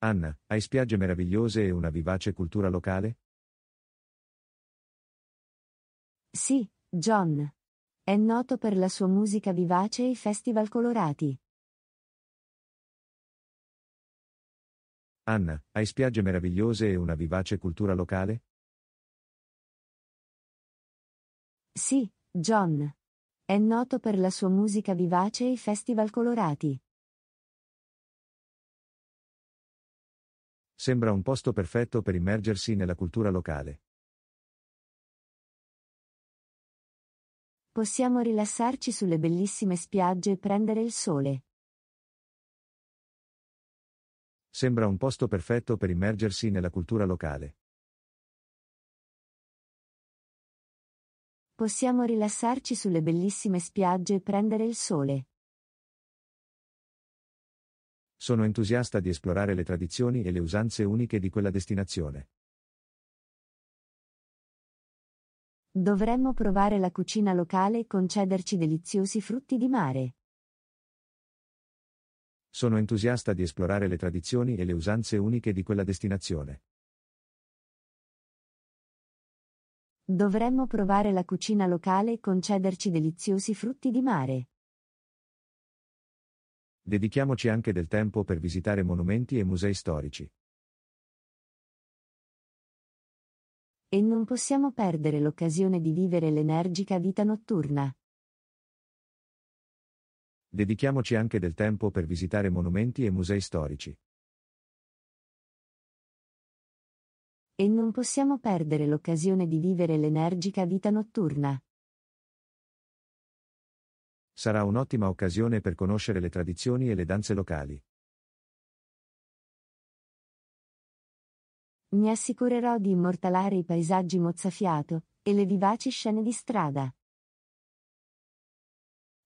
Anna, hai spiagge meravigliose e una vivace cultura locale? Sì, John. È noto per la sua musica vivace e i festival colorati. Anna, hai spiagge meravigliose e una vivace cultura locale? Sì, John. È noto per la sua musica vivace e i festival colorati. Sembra un posto perfetto per immergersi nella cultura locale. Possiamo rilassarci sulle bellissime spiagge e prendere il sole. Sembra un posto perfetto per immergersi nella cultura locale. Possiamo rilassarci sulle bellissime spiagge e prendere il sole. Sono entusiasta di esplorare le tradizioni e le usanze uniche di quella destinazione. Dovremmo provare la cucina locale e concederci deliziosi frutti di mare. Sono entusiasta di esplorare le tradizioni e le usanze uniche di quella destinazione. Dovremmo provare la cucina locale e concederci deliziosi frutti di mare dedichiamoci anche del tempo per visitare monumenti e musei storici. E non possiamo perdere l'occasione di vivere l'energica vita notturna. Dedichiamoci anche del tempo per visitare monumenti e musei storici. E non possiamo perdere l'occasione di vivere l'energica vita notturna. Sarà un'ottima occasione per conoscere le tradizioni e le danze locali. Mi assicurerò di immortalare i paesaggi mozzafiato e le vivaci scene di strada.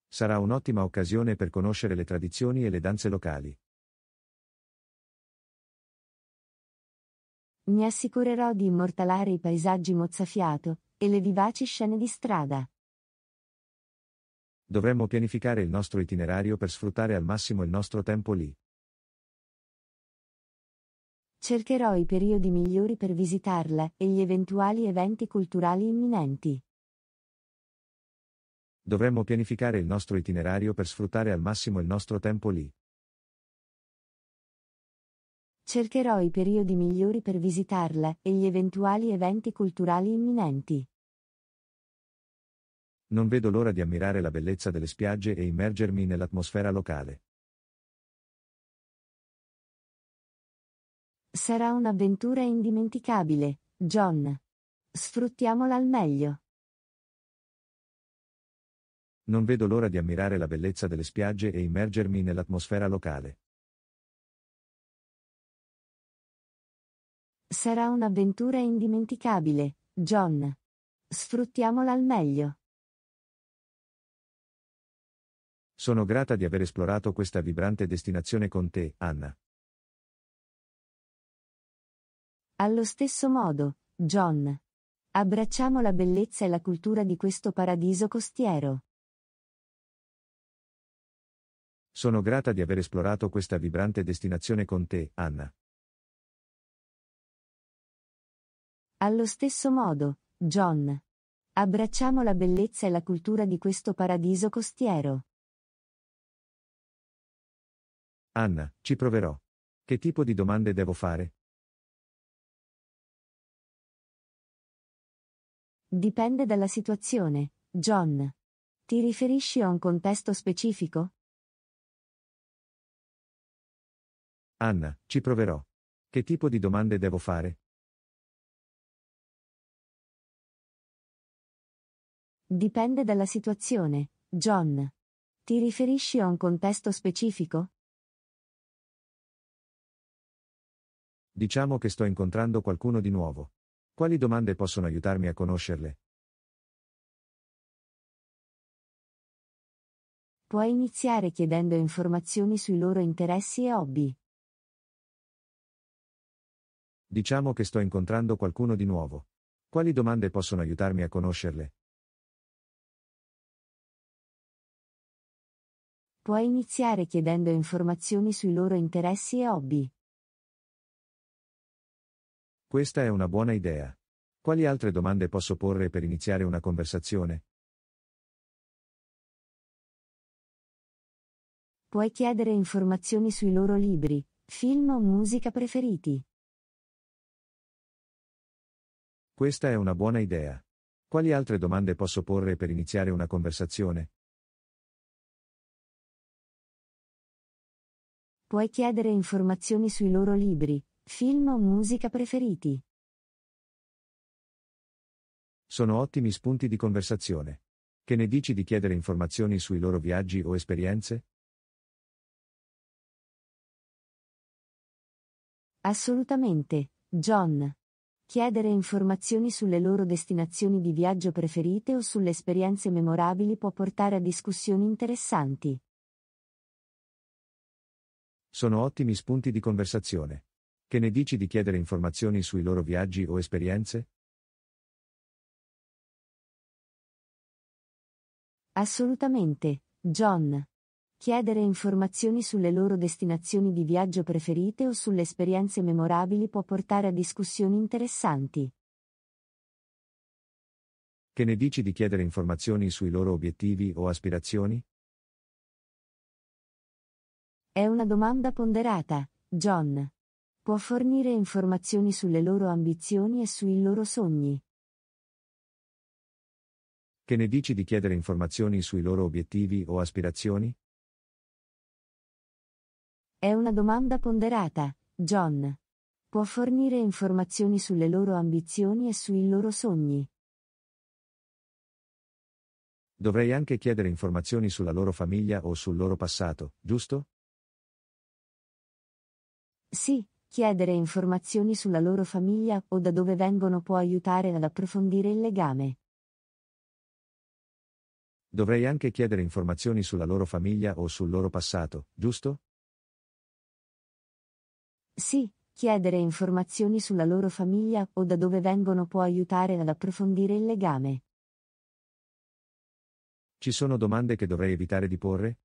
Sarà un'ottima occasione per conoscere le tradizioni e le danze locali. Mi assicurerò di immortalare i paesaggi mozzafiato e le vivaci scene di strada dovremmo pianificare il nostro itinerario per sfruttare al massimo il nostro tempo lì. Cercherò i periodi migliori per visitarla e gli eventuali eventi culturali imminenti. Dovremmo pianificare il nostro itinerario per sfruttare al massimo il nostro tempo lì. Cercherò i periodi migliori per visitarla e gli eventuali eventi culturali imminenti. Non vedo l'ora di ammirare la bellezza delle spiagge e immergermi nell'atmosfera locale. Sarà un'avventura indimenticabile, John. Sfruttiamola al meglio. Non vedo l'ora di ammirare la bellezza delle spiagge e immergermi nell'atmosfera locale. Sarà un'avventura indimenticabile, John. Sfruttiamola al meglio. Sono grata di aver esplorato questa vibrante destinazione con te, Anna. Allo stesso modo, John. Abbracciamo la bellezza e la cultura di questo paradiso costiero. Sono grata di aver esplorato questa vibrante destinazione con te, Anna. Allo stesso modo, John. Abbracciamo la bellezza e la cultura di questo paradiso costiero. Anna, ci proverò. Che tipo di domande devo fare? Dipende dalla situazione, John. Ti riferisci a un contesto specifico? Anna, ci proverò. Che tipo di domande devo fare? Dipende dalla situazione, John. Ti riferisci a un contesto specifico? Diciamo che sto incontrando qualcuno di nuovo. Quali domande possono aiutarmi a conoscerle? Puoi iniziare chiedendo informazioni sui loro interessi e hobby. Diciamo che sto incontrando qualcuno di nuovo. Quali domande possono aiutarmi a conoscerle? Puoi iniziare chiedendo informazioni sui loro interessi e hobby. Questa è una buona idea. Quali altre domande posso porre per iniziare una conversazione? Puoi chiedere informazioni sui loro libri, film o musica preferiti. Questa è una buona idea. Quali altre domande posso porre per iniziare una conversazione? Puoi chiedere informazioni sui loro libri, Film o musica preferiti? Sono ottimi spunti di conversazione. Che ne dici di chiedere informazioni sui loro viaggi o esperienze? Assolutamente, John. Chiedere informazioni sulle loro destinazioni di viaggio preferite o sulle esperienze memorabili può portare a discussioni interessanti. Sono ottimi spunti di conversazione. Che ne dici di chiedere informazioni sui loro viaggi o esperienze? Assolutamente, John. Chiedere informazioni sulle loro destinazioni di viaggio preferite o sulle esperienze memorabili può portare a discussioni interessanti. Che ne dici di chiedere informazioni sui loro obiettivi o aspirazioni? È una domanda ponderata, John può fornire informazioni sulle loro ambizioni e sui loro sogni. Che ne dici di chiedere informazioni sui loro obiettivi o aspirazioni? È una domanda ponderata, John. Può fornire informazioni sulle loro ambizioni e sui loro sogni. Dovrei anche chiedere informazioni sulla loro famiglia o sul loro passato, giusto? Sì, chiedere informazioni sulla loro famiglia o da dove vengono può aiutare ad approfondire il legame. Dovrei anche chiedere informazioni sulla loro famiglia o sul loro passato, giusto? Sì, chiedere informazioni sulla loro famiglia o da dove vengono può aiutare ad approfondire il legame. Ci sono domande che dovrei evitare di porre?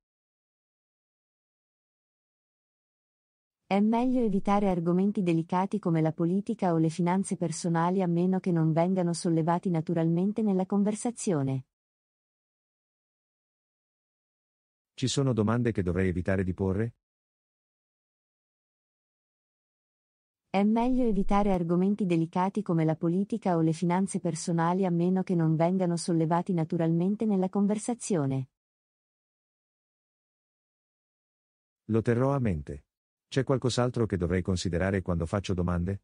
È meglio evitare argomenti delicati come la politica o le finanze personali a meno che non vengano sollevati naturalmente nella conversazione. Ci sono domande che dovrei evitare di porre? È meglio evitare argomenti delicati come la politica o le finanze personali a meno che non vengano sollevati naturalmente nella conversazione. Lo terrò a mente. C'è qualcos'altro che dovrei considerare quando faccio domande?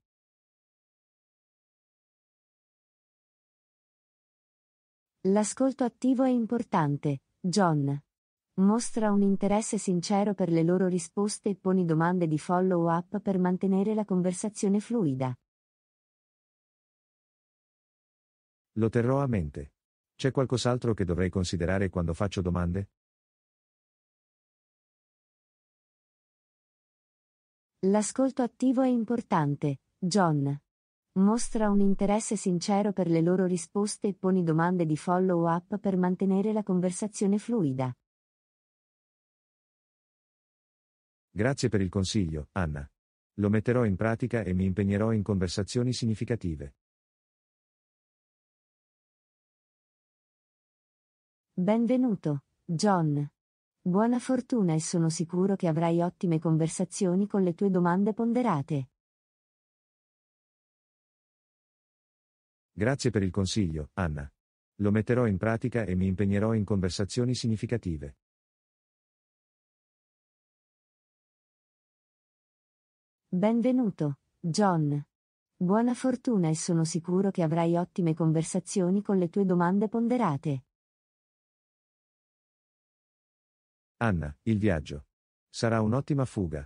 L'ascolto attivo è importante, John. Mostra un interesse sincero per le loro risposte e poni domande di follow-up per mantenere la conversazione fluida. Lo terrò a mente. C'è qualcos'altro che dovrei considerare quando faccio domande? L'ascolto attivo è importante, John. Mostra un interesse sincero per le loro risposte e poni domande di follow-up per mantenere la conversazione fluida. Grazie per il consiglio, Anna. Lo metterò in pratica e mi impegnerò in conversazioni significative. Benvenuto, John. Buona fortuna e sono sicuro che avrai ottime conversazioni con le tue domande ponderate. Grazie per il consiglio, Anna. Lo metterò in pratica e mi impegnerò in conversazioni significative. Benvenuto, John. Buona fortuna e sono sicuro che avrai ottime conversazioni con le tue domande ponderate. Anna, il viaggio. Sarà un'ottima fuga.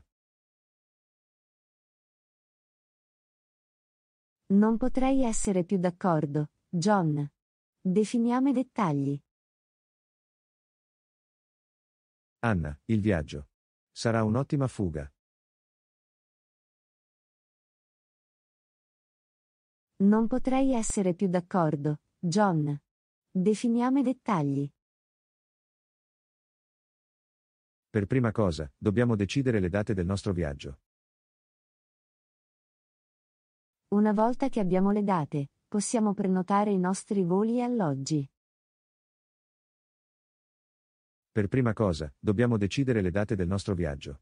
Non potrei essere più d'accordo, John. Definiamo i dettagli. Anna, il viaggio. Sarà un'ottima fuga. Non potrei essere più d'accordo, John. Definiamo i dettagli. Per prima cosa, dobbiamo decidere le date del nostro viaggio. Una volta che abbiamo le date, possiamo prenotare i nostri voli e alloggi. Per prima cosa, dobbiamo decidere le date del nostro viaggio.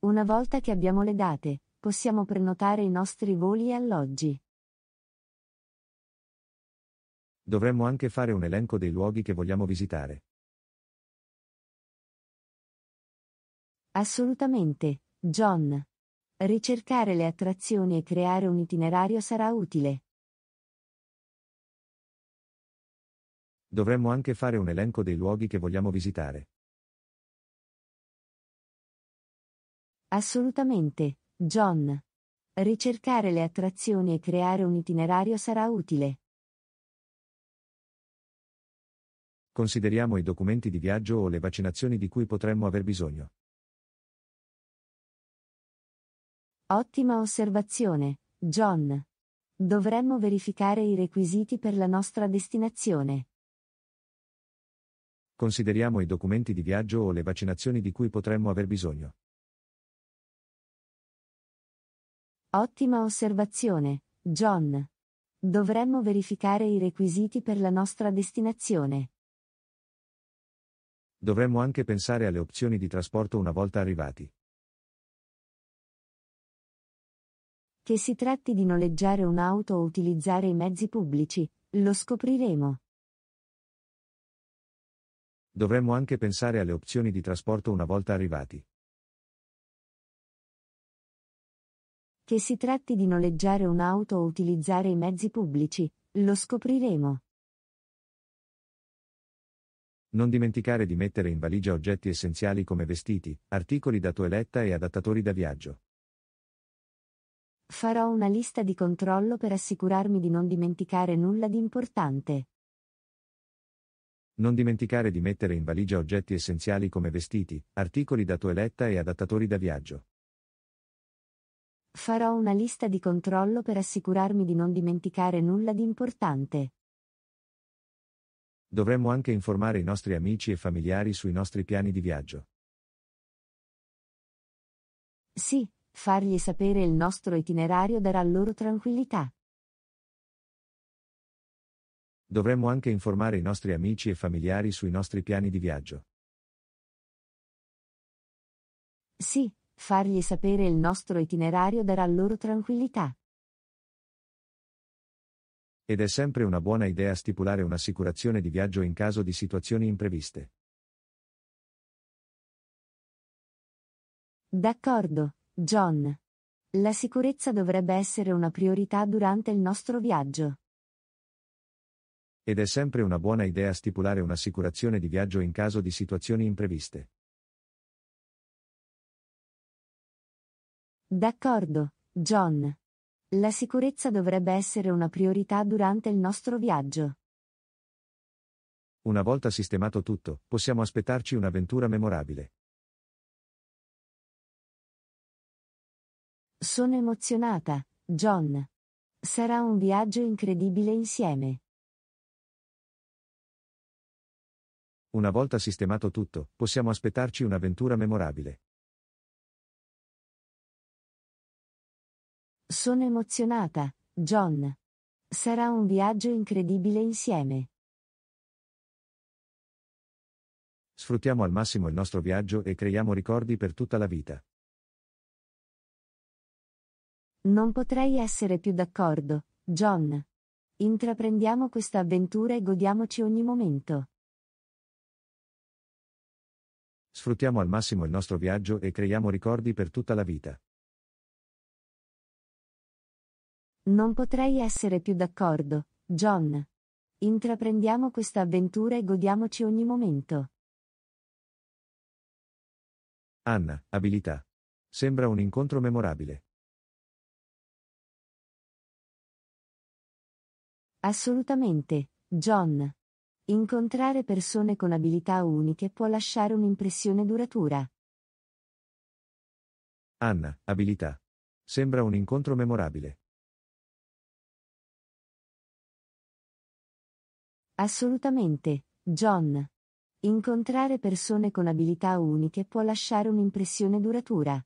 Una volta che abbiamo le date, possiamo prenotare i nostri voli e alloggi. Dovremmo anche fare un elenco dei luoghi che vogliamo visitare. Assolutamente, John. Ricercare le attrazioni e creare un itinerario sarà utile. Dovremmo anche fare un elenco dei luoghi che vogliamo visitare. Assolutamente, John. Ricercare le attrazioni e creare un itinerario sarà utile. Consideriamo i documenti di viaggio o le vaccinazioni di cui potremmo aver bisogno. Ottima osservazione, John. Dovremmo verificare i requisiti per la nostra destinazione. Consideriamo i documenti di viaggio o le vaccinazioni di cui potremmo aver bisogno. Ottima osservazione, John. Dovremmo verificare i requisiti per la nostra destinazione. Dovremmo anche pensare alle opzioni di trasporto una volta arrivati. Che si tratti di noleggiare un'auto o utilizzare i mezzi pubblici, lo scopriremo. Dovremmo anche pensare alle opzioni di trasporto una volta arrivati. Che si tratti di noleggiare un'auto o utilizzare i mezzi pubblici, lo scopriremo. Non dimenticare di mettere in valigia oggetti essenziali come vestiti, articoli da toeletta e adattatori da viaggio. Farò una lista di controllo per assicurarmi di non dimenticare nulla di importante. Non dimenticare di mettere in valigia oggetti essenziali come vestiti, articoli da toeletta e adattatori da viaggio. Farò una lista di controllo per assicurarmi di non dimenticare nulla di importante. Dovremmo anche informare i nostri amici e familiari sui nostri piani di viaggio. Sì, Fargli sapere il nostro itinerario darà loro tranquillità. Dovremmo anche informare i nostri amici e familiari sui nostri piani di viaggio. Sì, fargli sapere il nostro itinerario darà loro tranquillità. Ed è sempre una buona idea stipulare un'assicurazione di viaggio in caso di situazioni impreviste. D'accordo, John. La sicurezza dovrebbe essere una priorità durante il nostro viaggio. Ed è sempre una buona idea stipulare un'assicurazione di viaggio in caso di situazioni impreviste. D'accordo, John. La sicurezza dovrebbe essere una priorità durante il nostro viaggio. Una volta sistemato tutto, possiamo aspettarci un'avventura memorabile. Sono emozionata, John. Sarà un viaggio incredibile insieme. Una volta sistemato tutto, possiamo aspettarci un'avventura memorabile. Sono emozionata, John. Sarà un viaggio incredibile insieme. Sfruttiamo al massimo il nostro viaggio e creiamo ricordi per tutta la vita. Non potrei essere più d'accordo, John. Intraprendiamo questa avventura e godiamoci ogni momento. Sfruttiamo al massimo il nostro viaggio e creiamo ricordi per tutta la vita. Non potrei essere più d'accordo, John. Intraprendiamo questa avventura e godiamoci ogni momento. Anna, abilità. Sembra un incontro memorabile. Assolutamente, John. Incontrare persone con abilità uniche può lasciare un'impressione duratura. Anna, abilità. Sembra un incontro memorabile. Assolutamente, John. Incontrare persone con abilità uniche può lasciare un'impressione duratura.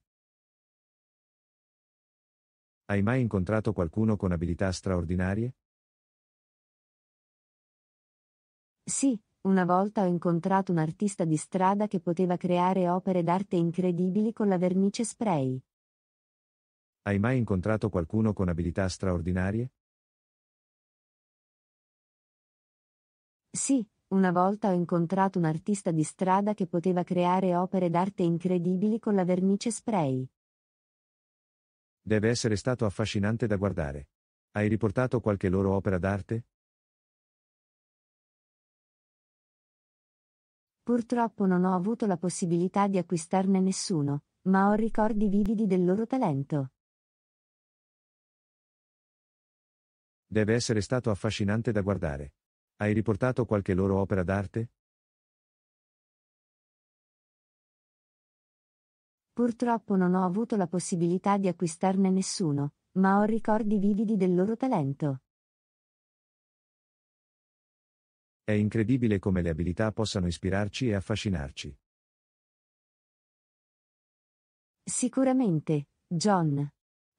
Hai mai incontrato qualcuno con abilità straordinarie? Sì, una volta ho incontrato un artista di strada che poteva creare opere d'arte incredibili con la vernice spray. Hai mai incontrato qualcuno con abilità straordinarie? Sì, una volta ho incontrato un artista di strada che poteva creare opere d'arte incredibili con la vernice spray. Deve essere stato affascinante da guardare. Hai riportato qualche loro opera d'arte? Purtroppo non ho avuto la possibilità di acquistarne nessuno, ma ho ricordi vividi del loro talento. Deve essere stato affascinante da guardare. Hai riportato qualche loro opera d'arte? Purtroppo non ho avuto la possibilità di acquistarne nessuno, ma ho ricordi vividi del loro talento. È incredibile come le abilità possano ispirarci e affascinarci. Sicuramente, John.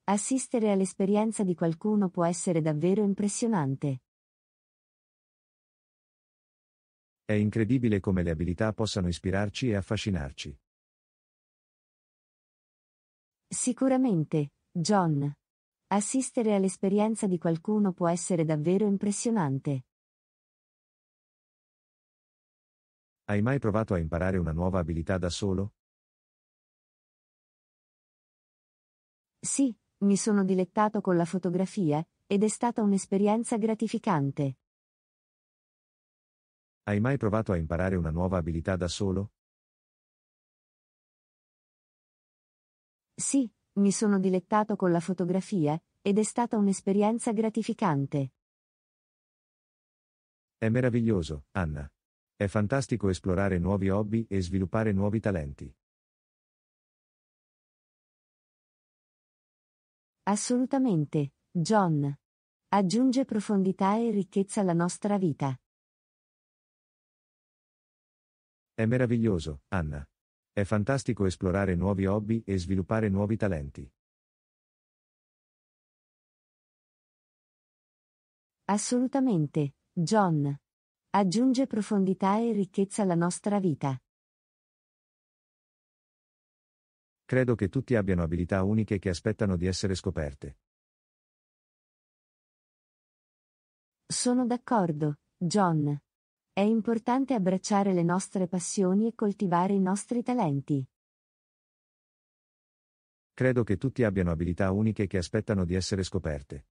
Assistere all'esperienza di qualcuno può essere davvero impressionante. È incredibile come le abilità possano ispirarci e affascinarci. Sicuramente, John. Assistere all'esperienza di qualcuno può essere davvero impressionante. Hai mai provato a imparare una nuova abilità da solo? Sì, mi sono dilettato con la fotografia, ed è stata un'esperienza gratificante. Hai mai provato a imparare una nuova abilità da solo? Sì, mi sono dilettato con la fotografia, ed è stata un'esperienza gratificante. È meraviglioso, Anna. È fantastico esplorare nuovi hobby e sviluppare nuovi talenti. Assolutamente, John. Aggiunge profondità e ricchezza alla nostra vita. È meraviglioso, Anna. È fantastico esplorare nuovi hobby e sviluppare nuovi talenti. Assolutamente, John. Aggiunge profondità e ricchezza alla nostra vita. Credo che tutti abbiano abilità uniche che aspettano di essere scoperte. Sono d'accordo, John. È importante abbracciare le nostre passioni e coltivare i nostri talenti. Credo che tutti abbiano abilità uniche che aspettano di essere scoperte.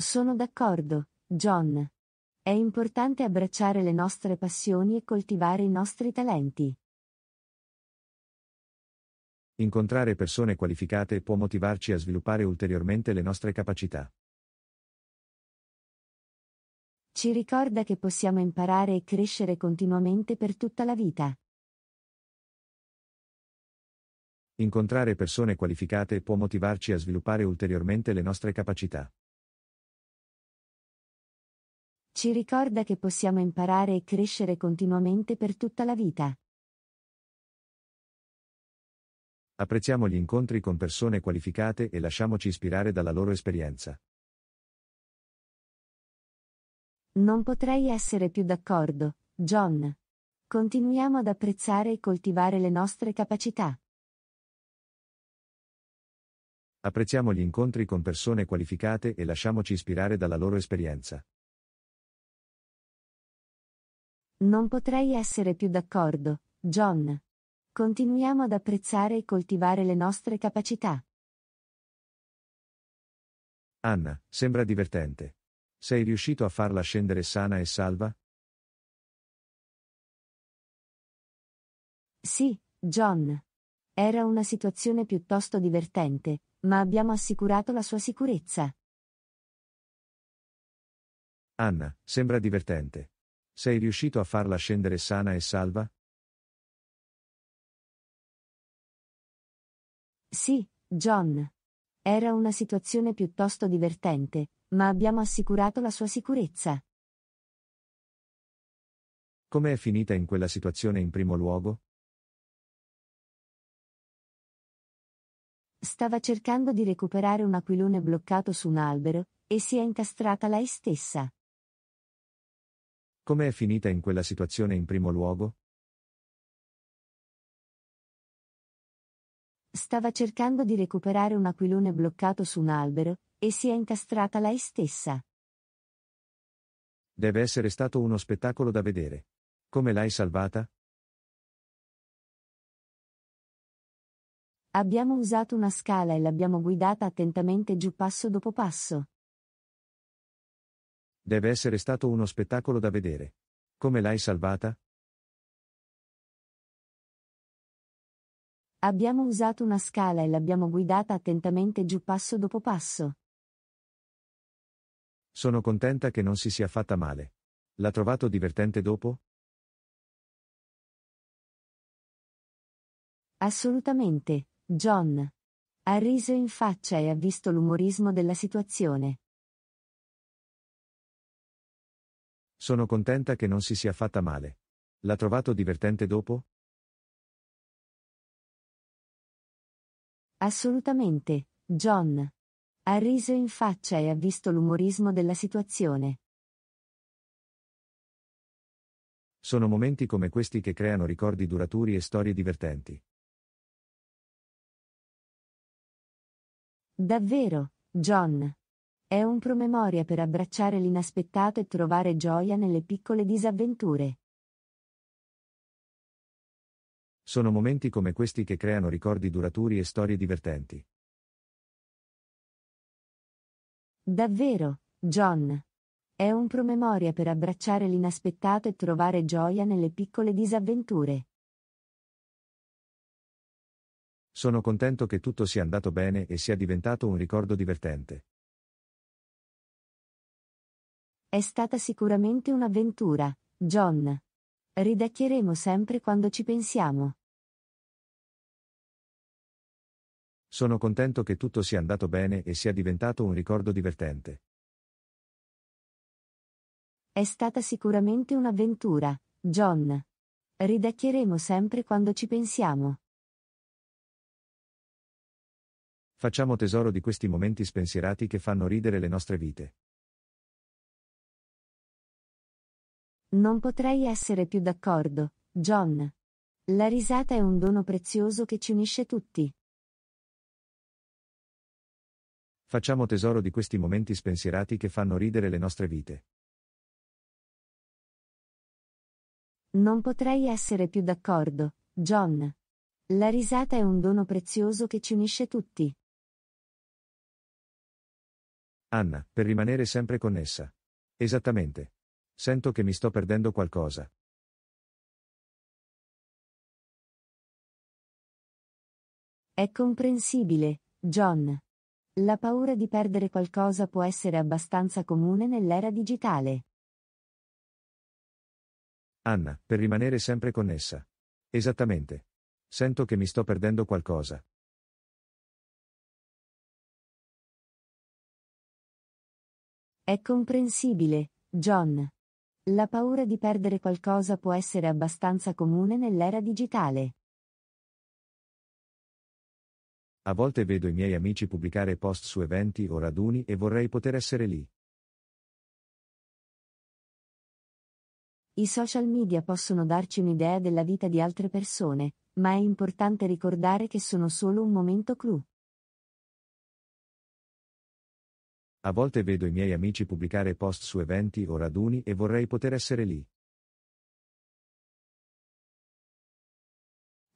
Sono d'accordo, John. È importante abbracciare le nostre passioni e coltivare i nostri talenti. Incontrare persone qualificate può motivarci a sviluppare ulteriormente le nostre capacità. Ci ricorda che possiamo imparare e crescere continuamente per tutta la vita. Incontrare persone qualificate può motivarci a sviluppare ulteriormente le nostre capacità ci ricorda che possiamo imparare e crescere continuamente per tutta la vita. Apprezziamo gli incontri con persone qualificate e lasciamoci ispirare dalla loro esperienza. Non potrei essere più d'accordo, John. Continuiamo ad apprezzare e coltivare le nostre capacità. Apprezziamo gli incontri con persone qualificate e lasciamoci ispirare dalla loro esperienza. Non potrei essere più d'accordo, John. Continuiamo ad apprezzare e coltivare le nostre capacità. Anna, sembra divertente. Sei riuscito a farla scendere sana e salva? Sì, John. Era una situazione piuttosto divertente, ma abbiamo assicurato la sua sicurezza. Anna, sembra divertente. Sei riuscito a farla scendere sana e salva? Sì, John. Era una situazione piuttosto divertente, ma abbiamo assicurato la sua sicurezza. Come è finita in quella situazione in primo luogo? Stava cercando di recuperare un aquilone bloccato su un albero, e si è incastrata lei stessa. Come è finita in quella situazione in primo luogo? Stava cercando di recuperare un aquilone bloccato su un albero, e si è incastrata lei stessa. Deve essere stato uno spettacolo da vedere. Come l'hai salvata? Abbiamo usato una scala e l'abbiamo guidata attentamente giù passo dopo passo. Deve essere stato uno spettacolo da vedere. Come l'hai salvata? Abbiamo usato una scala e l'abbiamo guidata attentamente giù passo dopo passo. Sono contenta che non si sia fatta male. L'ha trovato divertente dopo? Assolutamente, John. Ha riso in faccia e ha visto l'umorismo della situazione. Sono contenta che non si sia fatta male. L'ha trovato divertente dopo? Assolutamente, John. Ha riso in faccia e ha visto l'umorismo della situazione. Sono momenti come questi che creano ricordi duraturi e storie divertenti. Davvero, John. È un promemoria per abbracciare l'inaspettato e trovare gioia nelle piccole disavventure. Sono momenti come questi che creano ricordi duraturi e storie divertenti. Davvero, John. È un promemoria per abbracciare l'inaspettato e trovare gioia nelle piccole disavventure. Sono contento che tutto sia andato bene e sia diventato un ricordo divertente. È stata sicuramente un'avventura, John. Ridacchieremo sempre quando ci pensiamo. Sono contento che tutto sia andato bene e sia diventato un ricordo divertente. È stata sicuramente un'avventura, John. Ridacchieremo sempre quando ci pensiamo. Facciamo tesoro di questi momenti spensierati che fanno ridere le nostre vite. Non potrei essere più d'accordo, John. La risata è un dono prezioso che ci unisce tutti. Facciamo tesoro di questi momenti spensierati che fanno ridere le nostre vite. Non potrei essere più d'accordo, John. La risata è un dono prezioso che ci unisce tutti. Anna, per rimanere sempre connessa. Esattamente. Sento che mi sto perdendo qualcosa. È comprensibile, John. La paura di perdere qualcosa può essere abbastanza comune nell'era digitale. Anna, per rimanere sempre connessa. Esattamente. Sento che mi sto perdendo qualcosa. È comprensibile, John. La paura di perdere qualcosa può essere abbastanza comune nell'era digitale. A volte vedo i miei amici pubblicare post su eventi o raduni e vorrei poter essere lì. I social media possono darci un'idea della vita di altre persone, ma è importante ricordare che sono solo un momento clou. A volte vedo i miei amici pubblicare post su eventi o raduni e vorrei poter essere lì.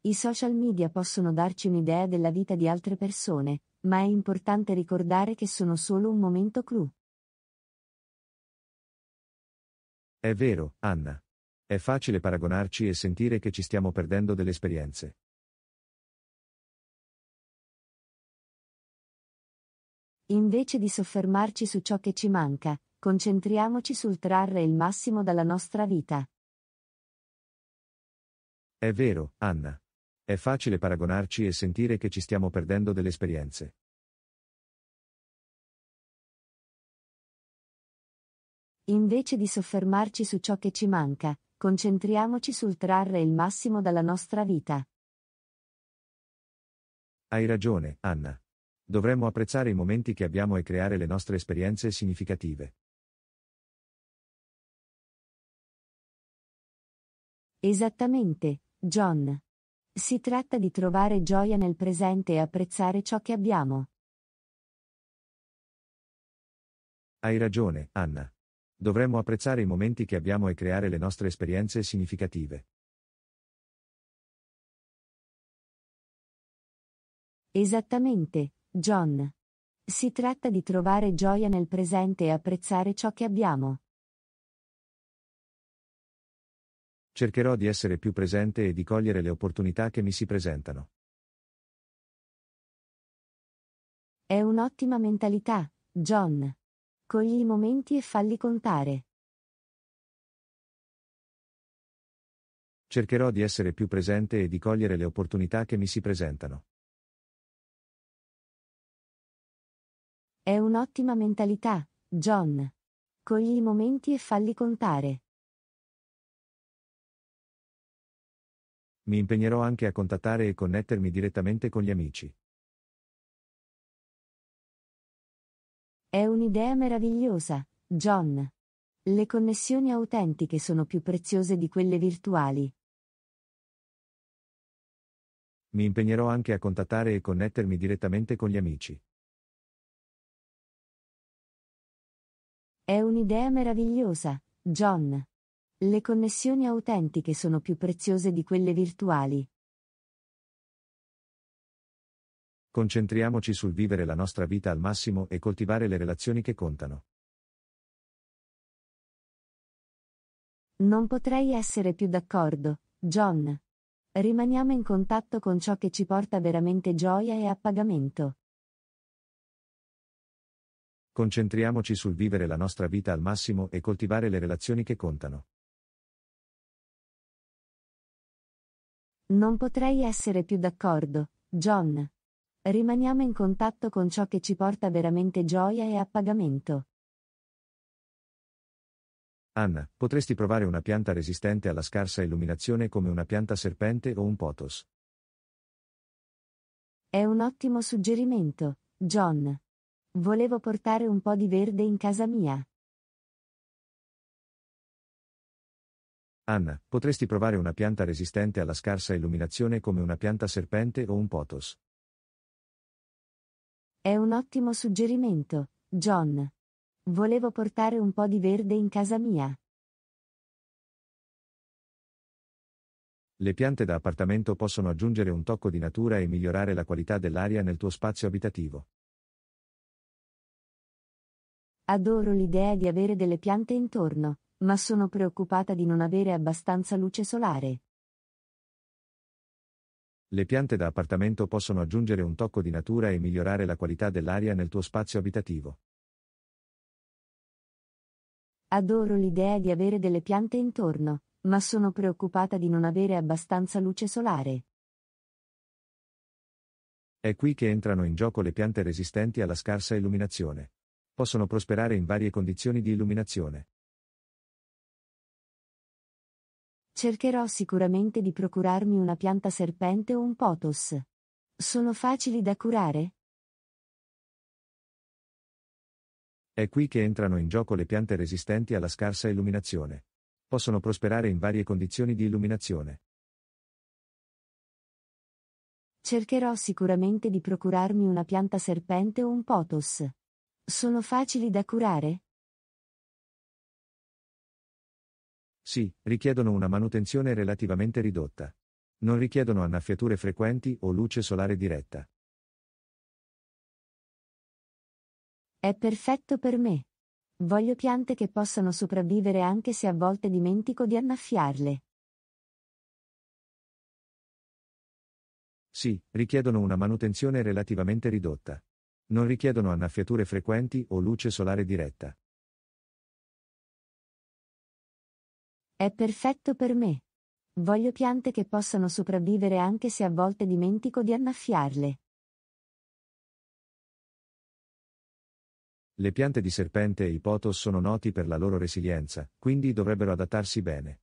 I social media possono darci un'idea della vita di altre persone, ma è importante ricordare che sono solo un momento clou. È vero, Anna. È facile paragonarci e sentire che ci stiamo perdendo delle esperienze. Invece di soffermarci su ciò che ci manca, concentriamoci sul trarre il massimo dalla nostra vita. È vero, Anna. È facile paragonarci e sentire che ci stiamo perdendo delle esperienze. Invece di soffermarci su ciò che ci manca, concentriamoci sul trarre il massimo dalla nostra vita. Hai ragione, Anna dovremmo apprezzare i momenti che abbiamo e creare le nostre esperienze significative. Esattamente, John. Si tratta di trovare gioia nel presente e apprezzare ciò che abbiamo. Hai ragione, Anna. Dovremmo apprezzare i momenti che abbiamo e creare le nostre esperienze significative. Esattamente, John. Si tratta di trovare gioia nel presente e apprezzare ciò che abbiamo. Cercherò di essere più presente e di cogliere le opportunità che mi si presentano. È un'ottima mentalità, John. Cogli i momenti e falli contare. Cercherò di essere più presente e di cogliere le opportunità che mi si presentano. È un'ottima mentalità, John. Cogli i momenti e falli contare. Mi impegnerò anche a contattare e connettermi direttamente con gli amici. È un'idea meravigliosa, John. Le connessioni autentiche sono più preziose di quelle virtuali. Mi impegnerò anche a contattare e connettermi direttamente con gli amici. È un'idea meravigliosa, John. Le connessioni autentiche sono più preziose di quelle virtuali. Concentriamoci sul vivere la nostra vita al massimo e coltivare le relazioni che contano. Non potrei essere più d'accordo, John. Rimaniamo in contatto con ciò che ci porta veramente gioia e appagamento. Concentriamoci sul vivere la nostra vita al massimo e coltivare le relazioni che contano. Non potrei essere più d'accordo, John. Rimaniamo in contatto con ciò che ci porta veramente gioia e appagamento. Anna, potresti provare una pianta resistente alla scarsa illuminazione come una pianta serpente o un potos. È un ottimo suggerimento, John. Volevo portare un po' di verde in casa mia. Anna, potresti provare una pianta resistente alla scarsa illuminazione come una pianta serpente o un potos. È un ottimo suggerimento, John. Volevo portare un po' di verde in casa mia. Le piante da appartamento possono aggiungere un tocco di natura e migliorare la qualità dell'aria nel tuo spazio abitativo. Adoro l'idea di avere delle piante intorno, ma sono preoccupata di non avere abbastanza luce solare. Le piante da appartamento possono aggiungere un tocco di natura e migliorare la qualità dell'aria nel tuo spazio abitativo. Adoro l'idea di avere delle piante intorno, ma sono preoccupata di non avere abbastanza luce solare. È qui che entrano in gioco le piante resistenti alla scarsa illuminazione possono prosperare in varie condizioni di illuminazione. Cercherò sicuramente di procurarmi una pianta serpente o un potos. Sono facili da curare? È qui che entrano in gioco le piante resistenti alla scarsa illuminazione. Possono prosperare in varie condizioni di illuminazione. Cercherò sicuramente di procurarmi una pianta serpente o un potos. Sono facili da curare? Sì, richiedono una manutenzione relativamente ridotta. Non richiedono annaffiature frequenti o luce solare diretta. È perfetto per me. Voglio piante che possano sopravvivere anche se a volte dimentico di annaffiarle. Sì, richiedono una manutenzione relativamente ridotta non richiedono annaffiature frequenti o luce solare diretta. È perfetto per me. Voglio piante che possano sopravvivere anche se a volte dimentico di annaffiarle. Le piante di serpente e i potos sono noti per la loro resilienza, quindi dovrebbero adattarsi bene.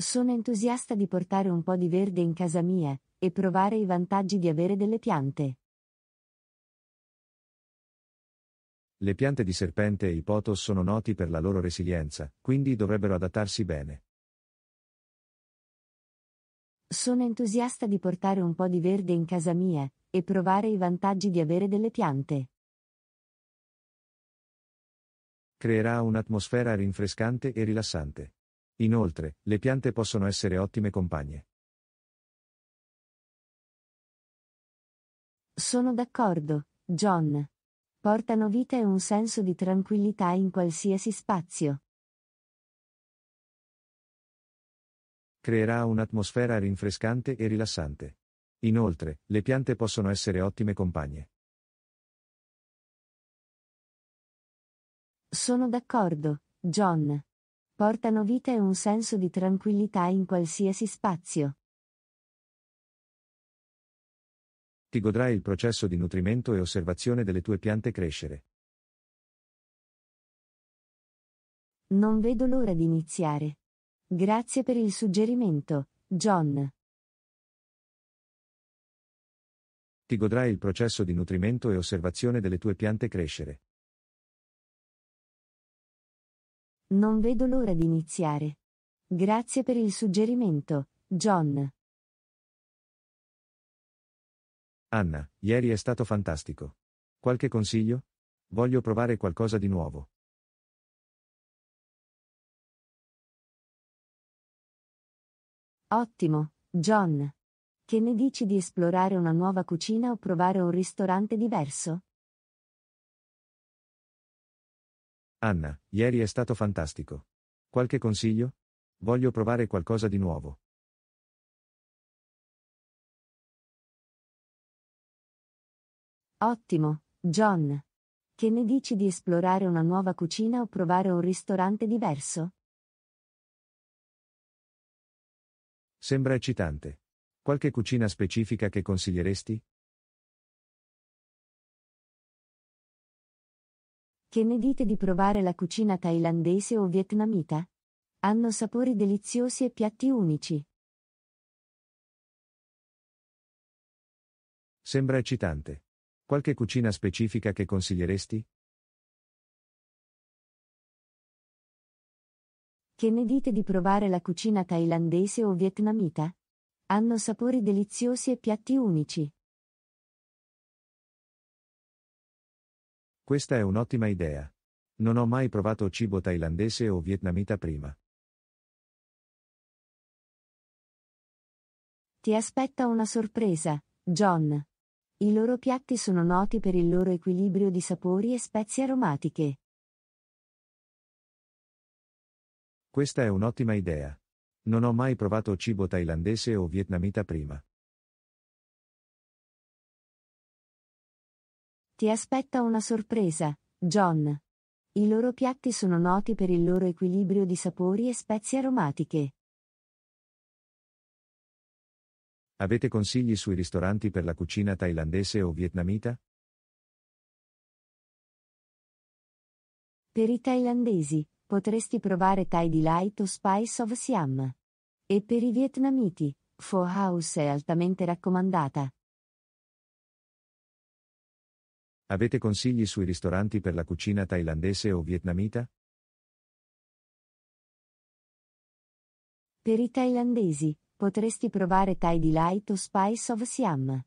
Sono entusiasta di portare un po' di verde in casa mia e provare i vantaggi di avere delle piante. Le piante di serpente e i potos sono noti per la loro resilienza, quindi dovrebbero adattarsi bene. Sono entusiasta di portare un po' di verde in casa mia e provare i vantaggi di avere delle piante. Creerà un'atmosfera rinfrescante e rilassante. Inoltre, le piante possono essere ottime compagne. Sono d'accordo, John. Portano vita e un senso di tranquillità in qualsiasi spazio. Creerà un'atmosfera rinfrescante e rilassante. Inoltre, le piante possono essere ottime compagne. Sono d'accordo, John portano vita e un senso di tranquillità in qualsiasi spazio. Ti godrai il processo di nutrimento e osservazione delle tue piante crescere. Non vedo l'ora di iniziare. Grazie per il suggerimento, John. Ti godrai il processo di nutrimento e osservazione delle tue piante crescere. Non vedo l'ora di iniziare. Grazie per il suggerimento, John. Anna, ieri è stato fantastico. Qualche consiglio? Voglio provare qualcosa di nuovo. Ottimo, John. Che ne dici di esplorare una nuova cucina o provare un ristorante diverso? Anna, ieri è stato fantastico. Qualche consiglio? Voglio provare qualcosa di nuovo. Ottimo, John. Che ne dici di esplorare una nuova cucina o provare un ristorante diverso? Sembra eccitante. Qualche cucina specifica che consiglieresti? Che ne dite di provare la cucina thailandese o vietnamita? Hanno sapori deliziosi e piatti unici. Sembra eccitante. Qualche cucina specifica che consiglieresti? Che ne dite di provare la cucina thailandese o vietnamita? Hanno sapori deliziosi e piatti unici. Questa è un'ottima idea. Non ho mai provato cibo thailandese o vietnamita prima. Ti aspetta una sorpresa, John. I loro piatti sono noti per il loro equilibrio di sapori e spezie aromatiche. Questa è un'ottima idea. Non ho mai provato cibo thailandese o vietnamita prima. Ti aspetta una sorpresa, John. I loro piatti sono noti per il loro equilibrio di sapori e spezie aromatiche. Avete consigli sui ristoranti per la cucina thailandese o vietnamita? Per i thailandesi, potresti provare Thai Delight o Spice of Siam. E per i vietnamiti, Pho House è altamente raccomandata. Avete consigli sui ristoranti per la cucina thailandese o vietnamita? Per i thailandesi, potresti provare Thai Delight o Spice of Siam.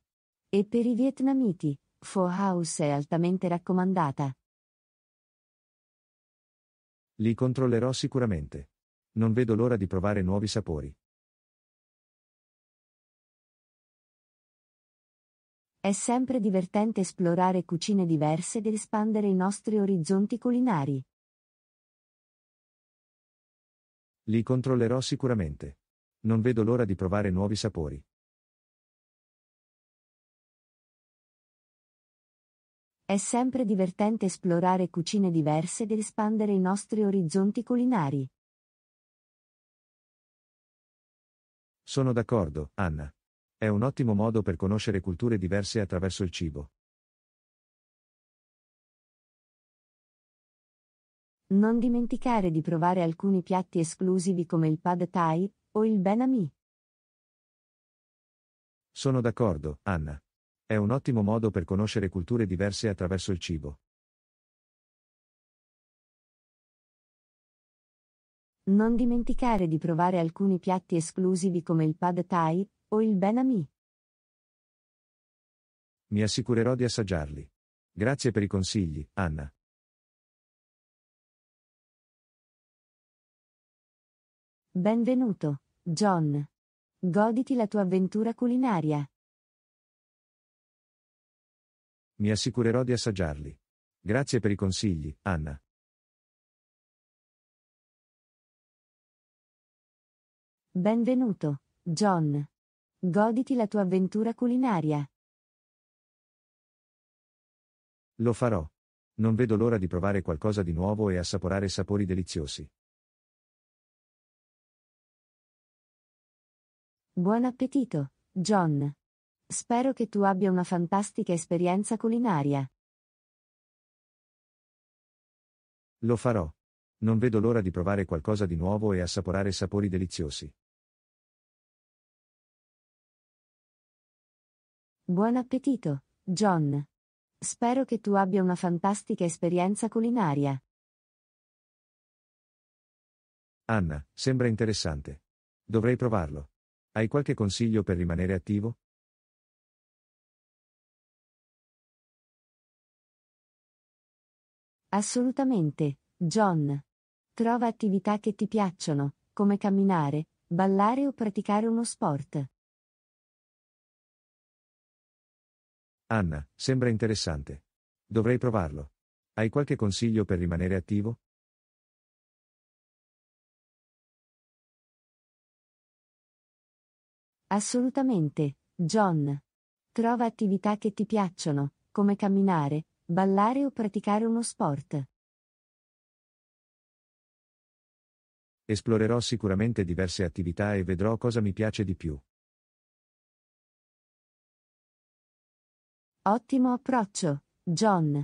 E per i vietnamiti, Pho House è altamente raccomandata. Li controllerò sicuramente. Non vedo l'ora di provare nuovi sapori. È sempre divertente esplorare cucine diverse ed espandere i nostri orizzonti culinari. Li controllerò sicuramente. Non vedo l'ora di provare nuovi sapori. È sempre divertente esplorare cucine diverse ed espandere i nostri orizzonti culinari. Sono d'accordo, Anna. È un ottimo modo per conoscere culture diverse attraverso il cibo. Non dimenticare di provare alcuni piatti esclusivi come il pad thai o il ben ami. Sono d'accordo, Anna. È un ottimo modo per conoscere culture diverse attraverso il cibo. Non dimenticare di provare alcuni piatti esclusivi come il pad thai o il Ben Ami. Mi assicurerò di assaggiarli. Grazie per i consigli, Anna. Benvenuto, John. Goditi la tua avventura culinaria. Mi assicurerò di assaggiarli. Grazie per i consigli, Anna. Benvenuto, John. Goditi la tua avventura culinaria. Lo farò. Non vedo l'ora di provare qualcosa di nuovo e assaporare sapori deliziosi. Buon appetito, John. Spero che tu abbia una fantastica esperienza culinaria. Lo farò. Non vedo l'ora di provare qualcosa di nuovo e assaporare sapori deliziosi. Buon appetito, John. Spero che tu abbia una fantastica esperienza culinaria. Anna, sembra interessante. Dovrei provarlo. Hai qualche consiglio per rimanere attivo? Assolutamente, John. Trova attività che ti piacciono, come camminare, ballare o praticare uno sport. Anna, sembra interessante. Dovrei provarlo. Hai qualche consiglio per rimanere attivo? Assolutamente, John. Trova attività che ti piacciono, come camminare, ballare o praticare uno sport. Esplorerò sicuramente diverse attività e vedrò cosa mi piace di più. Ottimo approccio, John.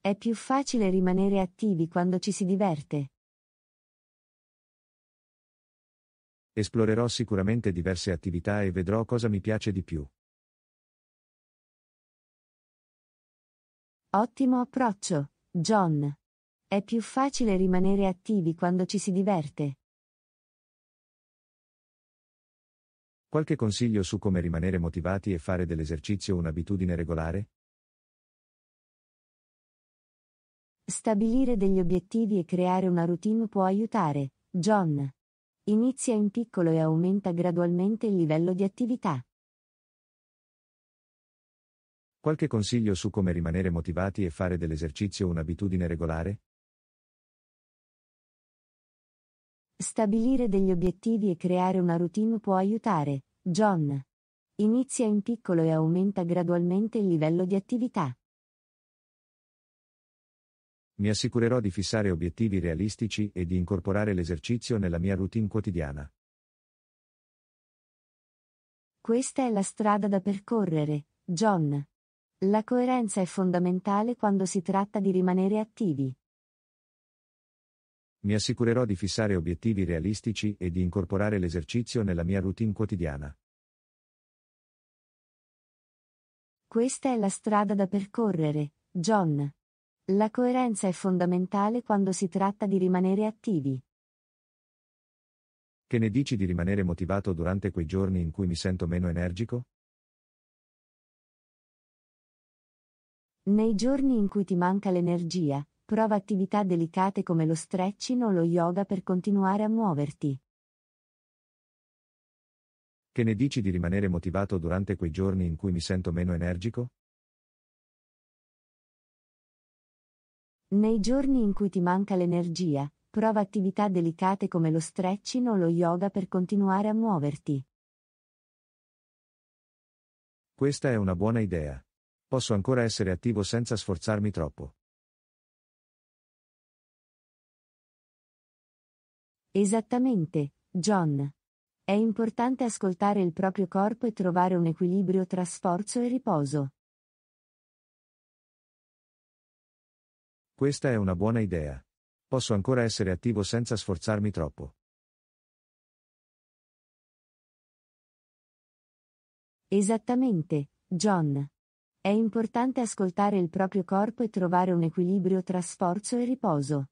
È più facile rimanere attivi quando ci si diverte. Esplorerò sicuramente diverse attività e vedrò cosa mi piace di più. Ottimo approccio, John. È più facile rimanere attivi quando ci si diverte. Qualche consiglio su come rimanere motivati e fare dell'esercizio un'abitudine regolare? Stabilire degli obiettivi e creare una routine può aiutare, John. Inizia in piccolo e aumenta gradualmente il livello di attività. Qualche consiglio su come rimanere motivati e fare dell'esercizio un'abitudine regolare? Stabilire degli obiettivi e creare una routine può aiutare, John. Inizia in piccolo e aumenta gradualmente il livello di attività. Mi assicurerò di fissare obiettivi realistici e di incorporare l'esercizio nella mia routine quotidiana. Questa è la strada da percorrere, John. La coerenza è fondamentale quando si tratta di rimanere attivi. Mi assicurerò di fissare obiettivi realistici e di incorporare l'esercizio nella mia routine quotidiana. Questa è la strada da percorrere, John. La coerenza è fondamentale quando si tratta di rimanere attivi. Che ne dici di rimanere motivato durante quei giorni in cui mi sento meno energico? Nei giorni in cui ti manca l'energia, Prova attività delicate come lo stretching o lo yoga per continuare a muoverti. Che ne dici di rimanere motivato durante quei giorni in cui mi sento meno energico? Nei giorni in cui ti manca l'energia, prova attività delicate come lo stretching o lo yoga per continuare a muoverti. Questa è una buona idea. Posso ancora essere attivo senza sforzarmi troppo. Esattamente, John. È importante ascoltare il proprio corpo e trovare un equilibrio tra sforzo e riposo. Questa è una buona idea. Posso ancora essere attivo senza sforzarmi troppo. Esattamente, John. È importante ascoltare il proprio corpo e trovare un equilibrio tra sforzo e riposo.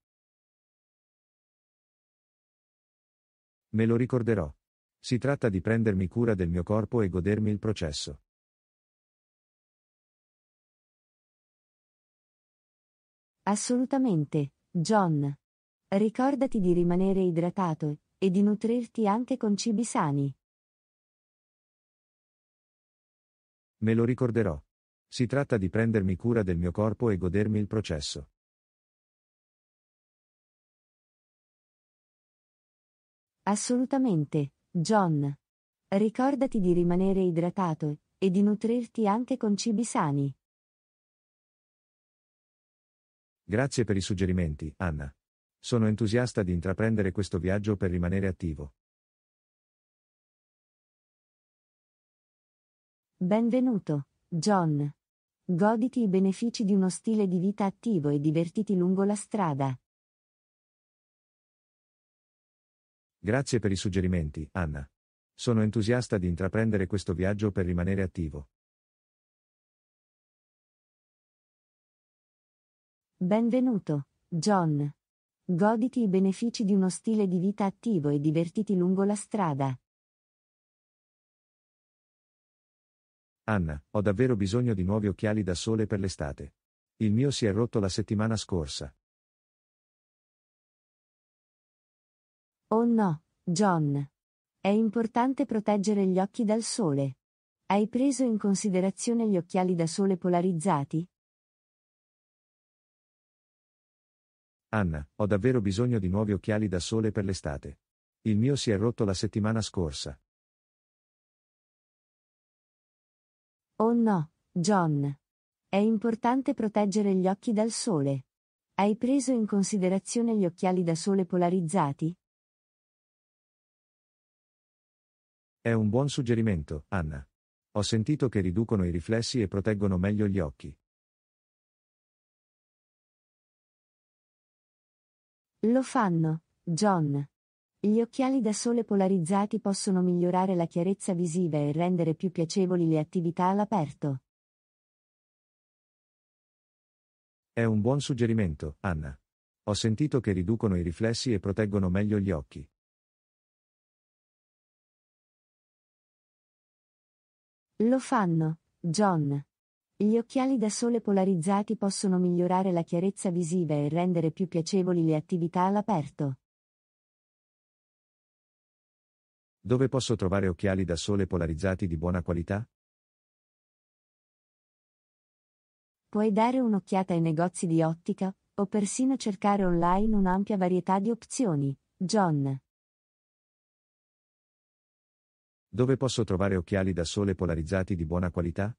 Me lo ricorderò. Si tratta di prendermi cura del mio corpo e godermi il processo. Assolutamente, John. Ricordati di rimanere idratato e di nutrirti anche con cibi sani. Me lo ricorderò. Si tratta di prendermi cura del mio corpo e godermi il processo. Assolutamente, John. Ricordati di rimanere idratato e di nutrirti anche con cibi sani. Grazie per i suggerimenti, Anna. Sono entusiasta di intraprendere questo viaggio per rimanere attivo. Benvenuto, John. Goditi i benefici di uno stile di vita attivo e divertiti lungo la strada. Grazie per i suggerimenti, Anna. Sono entusiasta di intraprendere questo viaggio per rimanere attivo. Benvenuto, John. Goditi i benefici di uno stile di vita attivo e divertiti lungo la strada. Anna, ho davvero bisogno di nuovi occhiali da sole per l'estate. Il mio si è rotto la settimana scorsa. Oh no, John. È importante proteggere gli occhi dal sole. Hai preso in considerazione gli occhiali da sole polarizzati? Anna, ho davvero bisogno di nuovi occhiali da sole per l'estate. Il mio si è rotto la settimana scorsa. Oh no, John. È importante proteggere gli occhi dal sole. Hai preso in considerazione gli occhiali da sole polarizzati? È un buon suggerimento, Anna. Ho sentito che riducono i riflessi e proteggono meglio gli occhi. Lo fanno, John. Gli occhiali da sole polarizzati possono migliorare la chiarezza visiva e rendere più piacevoli le attività all'aperto. È un buon suggerimento, Anna. Ho sentito che riducono i riflessi e proteggono meglio gli occhi. Lo fanno, John. Gli occhiali da sole polarizzati possono migliorare la chiarezza visiva e rendere più piacevoli le attività all'aperto. Dove posso trovare occhiali da sole polarizzati di buona qualità? Puoi dare un'occhiata ai negozi di ottica o persino cercare online un'ampia varietà di opzioni, John. Dove posso trovare occhiali da sole polarizzati di buona qualità?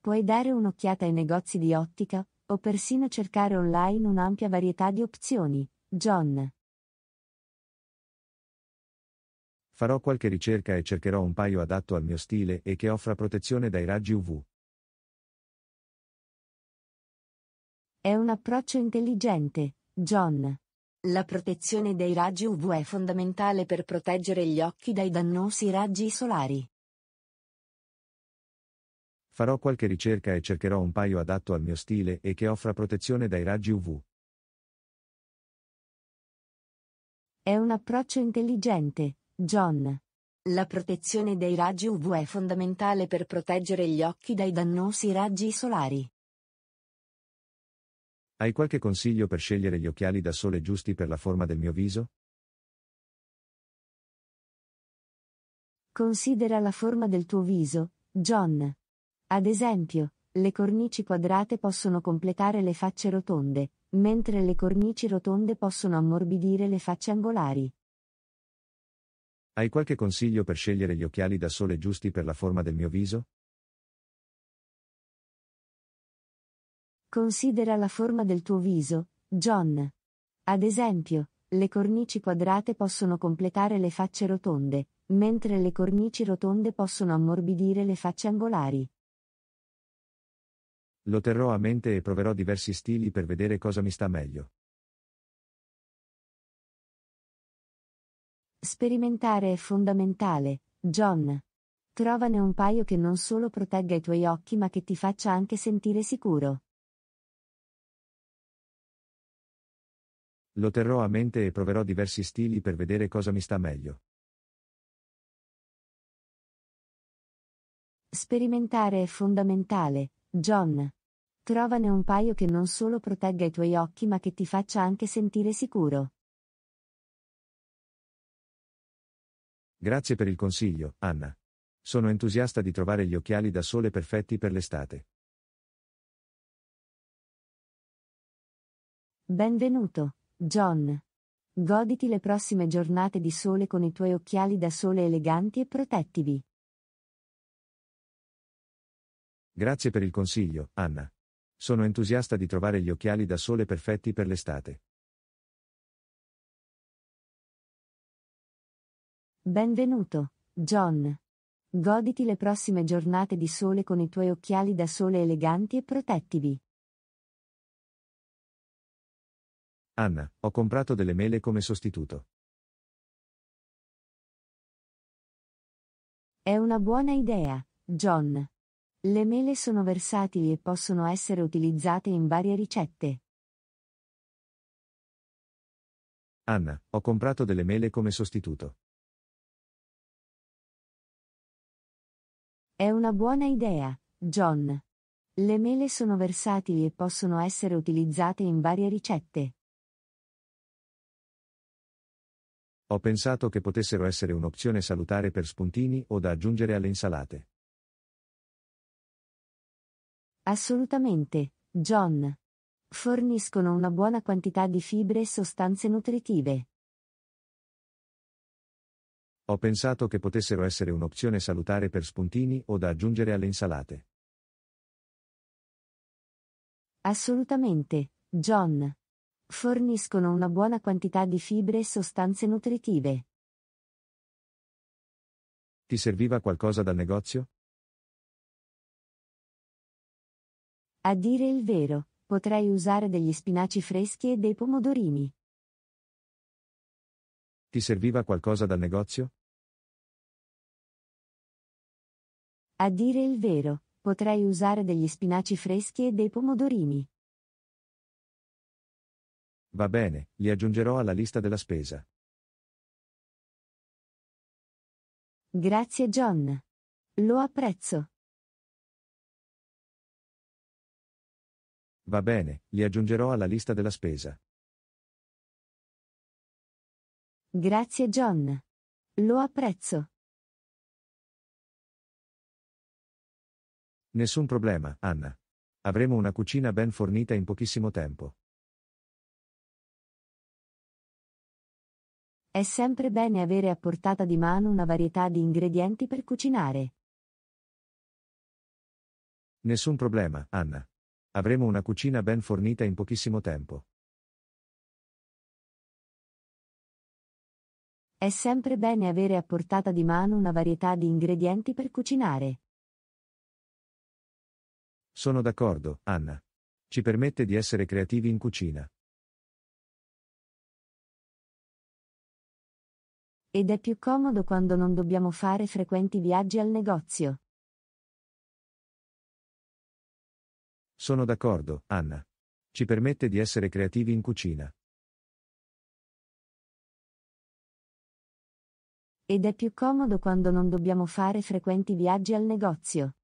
Puoi dare un'occhiata ai negozi di ottica, o persino cercare online un'ampia varietà di opzioni. John. Farò qualche ricerca e cercherò un paio adatto al mio stile e che offra protezione dai raggi UV. È un approccio intelligente, John. La protezione dei raggi UV è fondamentale per proteggere gli occhi dai dannosi raggi solari. Farò qualche ricerca e cercherò un paio adatto al mio stile e che offra protezione dai raggi UV. È un approccio intelligente, John. La protezione dei raggi UV è fondamentale per proteggere gli occhi dai dannosi raggi solari. Hai qualche consiglio per scegliere gli occhiali da sole giusti per la forma del mio viso? Considera la forma del tuo viso, John. Ad esempio, le cornici quadrate possono completare le facce rotonde, mentre le cornici rotonde possono ammorbidire le facce angolari. Hai qualche consiglio per scegliere gli occhiali da sole giusti per la forma del mio viso? Considera la forma del tuo viso, John. Ad esempio, le cornici quadrate possono completare le facce rotonde, mentre le cornici rotonde possono ammorbidire le facce angolari. Lo terrò a mente e proverò diversi stili per vedere cosa mi sta meglio. Sperimentare è fondamentale, John. Trovane un paio che non solo protegga i tuoi occhi ma che ti faccia anche sentire sicuro. Lo terrò a mente e proverò diversi stili per vedere cosa mi sta meglio. Sperimentare è fondamentale, John. Trovane un paio che non solo protegga i tuoi occhi ma che ti faccia anche sentire sicuro. Grazie per il consiglio, Anna. Sono entusiasta di trovare gli occhiali da sole perfetti per l'estate. Benvenuto. John. Goditi le prossime giornate di sole con i tuoi occhiali da sole eleganti e protettivi. Grazie per il consiglio, Anna. Sono entusiasta di trovare gli occhiali da sole perfetti per l'estate. Benvenuto, John. Goditi le prossime giornate di sole con i tuoi occhiali da sole eleganti e protettivi. Anna, ho comprato delle mele come sostituto. È una buona idea, John. Le mele sono versatili e possono essere utilizzate in varie ricette. Anna, ho comprato delle mele come sostituto. È una buona idea, John. Le mele sono versatili e possono essere utilizzate in varie ricette. Ho pensato che potessero essere un'opzione salutare per spuntini o da aggiungere alle insalate. Assolutamente, John. Forniscono una buona quantità di fibre e sostanze nutritive. Ho pensato che potessero essere un'opzione salutare per spuntini o da aggiungere alle insalate. Assolutamente, John. Forniscono una buona quantità di fibre e sostanze nutritive. Ti serviva qualcosa dal negozio? A dire il vero, potrei usare degli spinaci freschi e dei pomodorini. Ti serviva qualcosa dal negozio? A dire il vero, potrei usare degli spinaci freschi e dei pomodorini. Va bene, li aggiungerò alla lista della spesa. Grazie John. Lo apprezzo. Va bene, li aggiungerò alla lista della spesa. Grazie John. Lo apprezzo. Nessun problema, Anna. Avremo una cucina ben fornita in pochissimo tempo. È sempre bene avere a portata di mano una varietà di ingredienti per cucinare. Nessun problema, Anna. Avremo una cucina ben fornita in pochissimo tempo. È sempre bene avere a portata di mano una varietà di ingredienti per cucinare. Sono d'accordo, Anna. Ci permette di essere creativi in cucina. Ed è più comodo quando non dobbiamo fare frequenti viaggi al negozio. Sono d'accordo, Anna. Ci permette di essere creativi in cucina. Ed è più comodo quando non dobbiamo fare frequenti viaggi al negozio.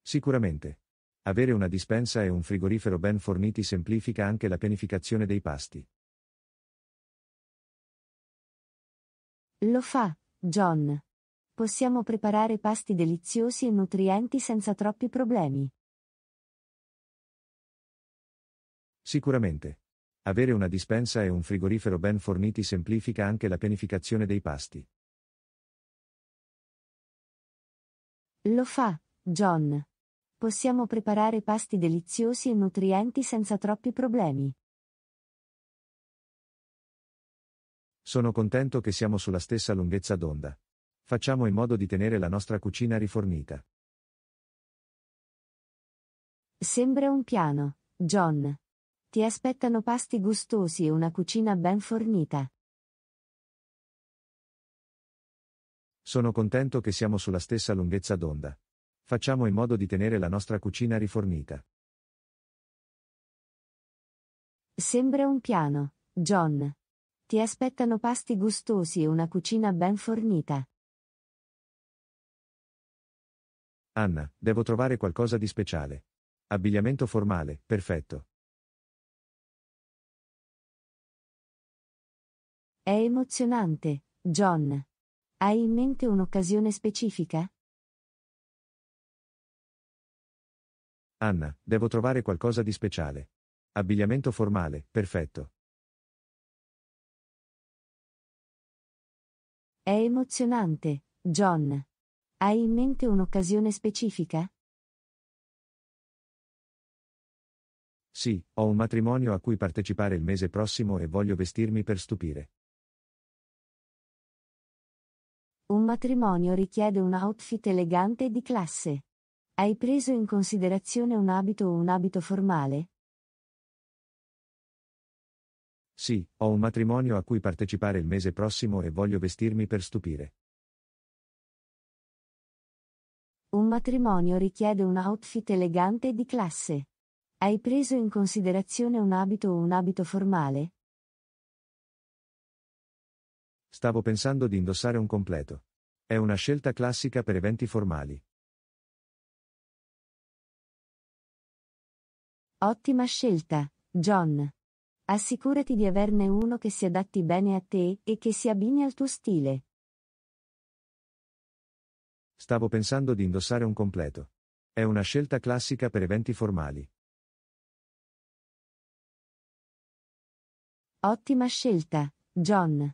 Sicuramente. Avere una dispensa e un frigorifero ben forniti semplifica anche la pianificazione dei pasti. Lo fa, John. Possiamo preparare pasti deliziosi e nutrienti senza troppi problemi. Sicuramente. Avere una dispensa e un frigorifero ben forniti semplifica anche la pianificazione dei pasti. Lo fa, John. Possiamo preparare pasti deliziosi e nutrienti senza troppi problemi. Sono contento che siamo sulla stessa lunghezza d'onda. Facciamo in modo di tenere la nostra cucina rifornita. Sembra un piano, John. Ti aspettano pasti gustosi e una cucina ben fornita. Sono contento che siamo sulla stessa lunghezza d'onda. Facciamo in modo di tenere la nostra cucina rifornita. Sembra un piano, John. Ti aspettano pasti gustosi e una cucina ben fornita. Anna, devo trovare qualcosa di speciale. Abbigliamento formale, perfetto. È emozionante, John. Hai in mente un'occasione specifica? Anna, devo trovare qualcosa di speciale. Abbigliamento formale, perfetto. È emozionante, John. Hai in mente un'occasione specifica? Sì, ho un matrimonio a cui partecipare il mese prossimo e voglio vestirmi per stupire. Un matrimonio richiede un outfit elegante e di classe. Hai preso in considerazione un abito o un abito formale? Sì, ho un matrimonio a cui partecipare il mese prossimo e voglio vestirmi per stupire. Un matrimonio richiede un outfit elegante e di classe. Hai preso in considerazione un abito o un abito formale? Stavo pensando di indossare un completo. È una scelta classica per eventi formali. Ottima scelta, John. Assicurati di averne uno che si adatti bene a te e che si abbini al tuo stile. Stavo pensando di indossare un completo. È una scelta classica per eventi formali. Ottima scelta, John.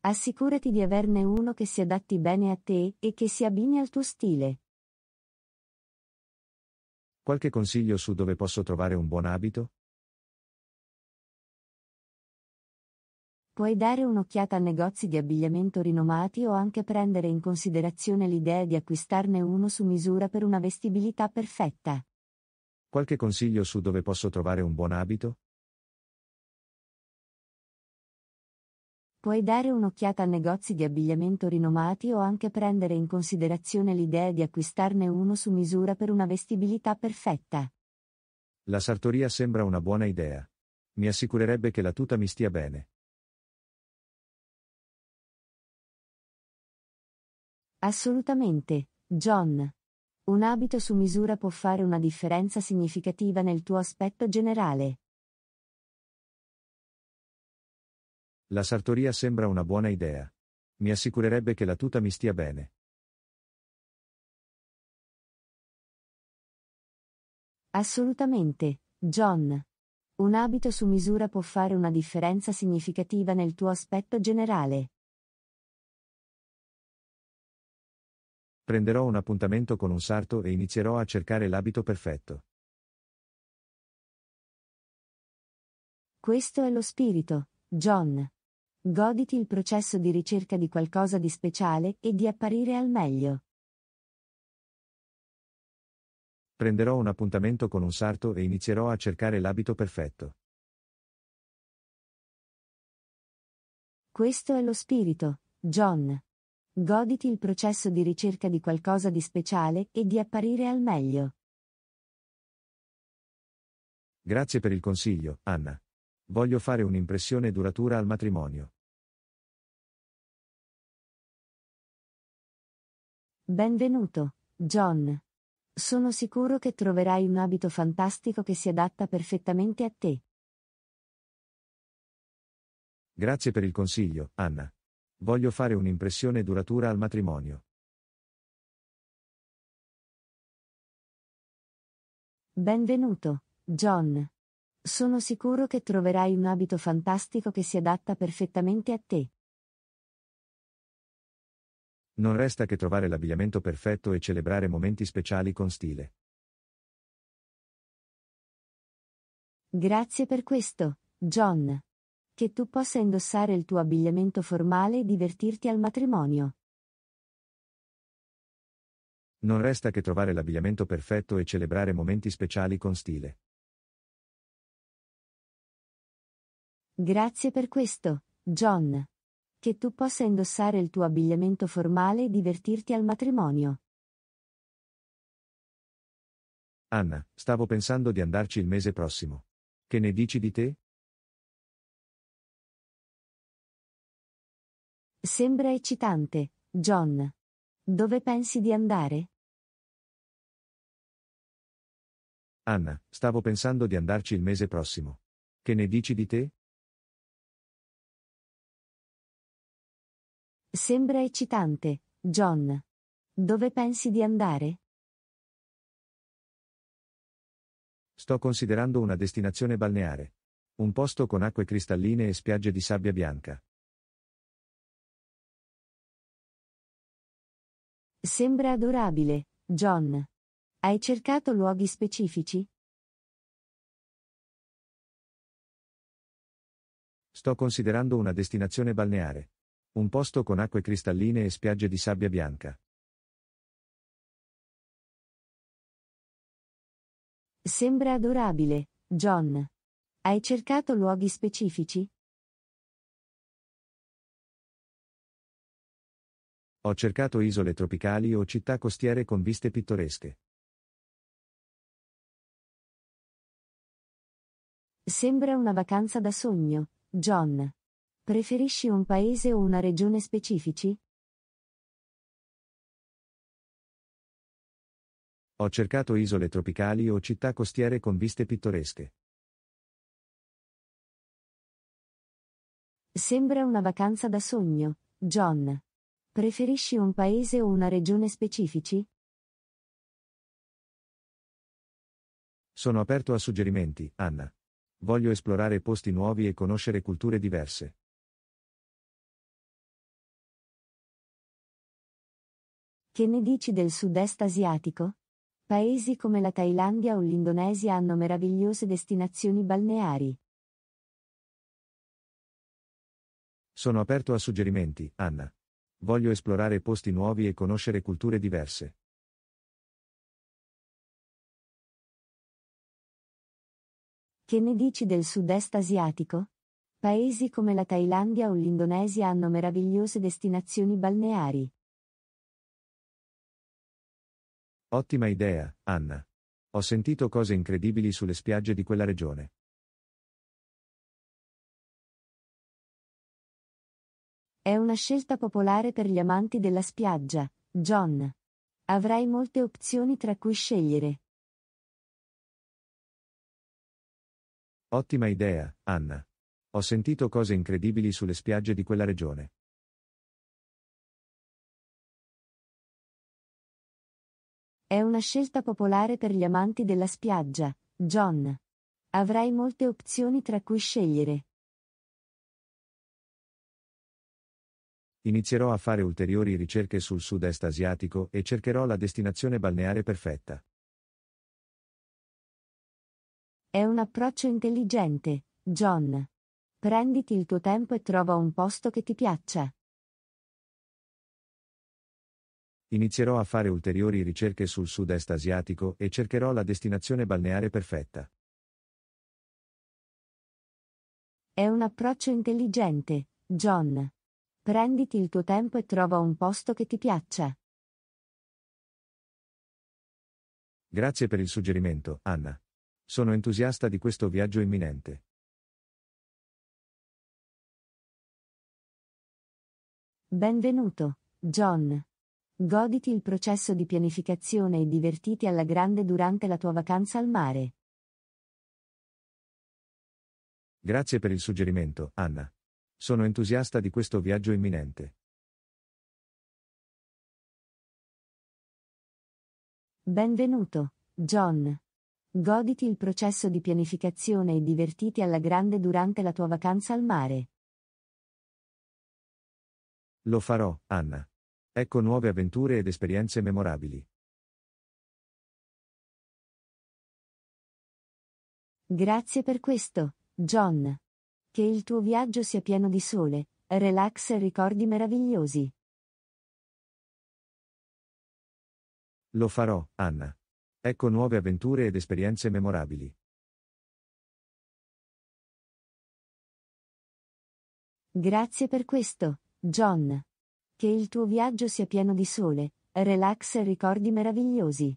Assicurati di averne uno che si adatti bene a te e che si abbini al tuo stile. Qualche consiglio su dove posso trovare un buon abito? Puoi dare un'occhiata a negozi di abbigliamento rinomati o anche prendere in considerazione l'idea di acquistarne uno su misura per una vestibilità perfetta. Qualche consiglio su dove posso trovare un buon abito? Puoi dare un'occhiata a negozi di abbigliamento rinomati o anche prendere in considerazione l'idea di acquistarne uno su misura per una vestibilità perfetta. La sartoria sembra una buona idea. Mi assicurerebbe che la tuta mi stia bene. Assolutamente, John. Un abito su misura può fare una differenza significativa nel tuo aspetto generale. La sartoria sembra una buona idea. Mi assicurerebbe che la tuta mi stia bene. Assolutamente, John. Un abito su misura può fare una differenza significativa nel tuo aspetto generale. Prenderò un appuntamento con un sarto e inizierò a cercare l'abito perfetto. Questo è lo spirito, John. Goditi il processo di ricerca di qualcosa di speciale e di apparire al meglio. Prenderò un appuntamento con un sarto e inizierò a cercare l'abito perfetto. Questo è lo spirito, John. Goditi il processo di ricerca di qualcosa di speciale e di apparire al meglio. Grazie per il consiglio, Anna. Voglio fare un'impressione duratura al matrimonio. Benvenuto, John. Sono sicuro che troverai un abito fantastico che si adatta perfettamente a te. Grazie per il consiglio, Anna. Voglio fare un'impressione duratura al matrimonio. Benvenuto, John. Sono sicuro che troverai un abito fantastico che si adatta perfettamente a te. Non resta che trovare l'abbigliamento perfetto e celebrare momenti speciali con stile. Grazie per questo, John che tu possa indossare il tuo abbigliamento formale e divertirti al matrimonio. Non resta che trovare l'abbigliamento perfetto e celebrare momenti speciali con stile. Grazie per questo, John. Che tu possa indossare il tuo abbigliamento formale e divertirti al matrimonio. Anna, stavo pensando di andarci il mese prossimo. Che ne dici di te? Sembra eccitante, John. Dove pensi di andare? Anna, stavo pensando di andarci il mese prossimo. Che ne dici di te? Sembra eccitante, John. Dove pensi di andare? Sto considerando una destinazione balneare. Un posto con acque cristalline e spiagge di sabbia bianca. Sembra adorabile, John. Hai cercato luoghi specifici? Sto considerando una destinazione balneare. Un posto con acque cristalline e spiagge di sabbia bianca. Sembra adorabile, John. Hai cercato luoghi specifici? Ho cercato isole tropicali o città costiere con viste pittoresche. Sembra una vacanza da sogno, John. Preferisci un paese o una regione specifici? Ho cercato isole tropicali o città costiere con viste pittoresche. Sembra una vacanza da sogno, John. Preferisci un paese o una regione specifici? Sono aperto a suggerimenti, Anna. Voglio esplorare posti nuovi e conoscere culture diverse. Che ne dici del sud-est asiatico? Paesi come la Thailandia o l'Indonesia hanno meravigliose destinazioni balneari. Sono aperto a suggerimenti, Anna. Voglio esplorare posti nuovi e conoscere culture diverse. Che ne dici del sud-est asiatico? Paesi come la Thailandia o l'Indonesia hanno meravigliose destinazioni balneari. Ottima idea, Anna. Ho sentito cose incredibili sulle spiagge di quella regione. È una scelta popolare per gli amanti della spiaggia, John. Avrai molte opzioni tra cui scegliere. Ottima idea, Anna. Ho sentito cose incredibili sulle spiagge di quella regione. È una scelta popolare per gli amanti della spiaggia, John. Avrai molte opzioni tra cui scegliere. inizierò a fare ulteriori ricerche sul sud-est asiatico e cercherò la destinazione balneare perfetta. È un approccio intelligente, John. Prenditi il tuo tempo e trova un posto che ti piaccia. Inizierò a fare ulteriori ricerche sul sud-est asiatico e cercherò la destinazione balneare perfetta. È un approccio intelligente, John. Prenditi il tuo tempo e trova un posto che ti piaccia. Grazie per il suggerimento, Anna. Sono entusiasta di questo viaggio imminente. Benvenuto, John. Goditi il processo di pianificazione e divertiti alla grande durante la tua vacanza al mare. Grazie per il suggerimento, Anna. Sono entusiasta di questo viaggio imminente. Benvenuto, John. Goditi il processo di pianificazione e divertiti alla grande durante la tua vacanza al mare. Lo farò, Anna. Ecco nuove avventure ed esperienze memorabili. Grazie per questo, John. Che il tuo viaggio sia pieno di sole, relax e ricordi meravigliosi. Lo farò, Anna. Ecco nuove avventure ed esperienze memorabili. Grazie per questo, John. Che il tuo viaggio sia pieno di sole, relax e ricordi meravigliosi.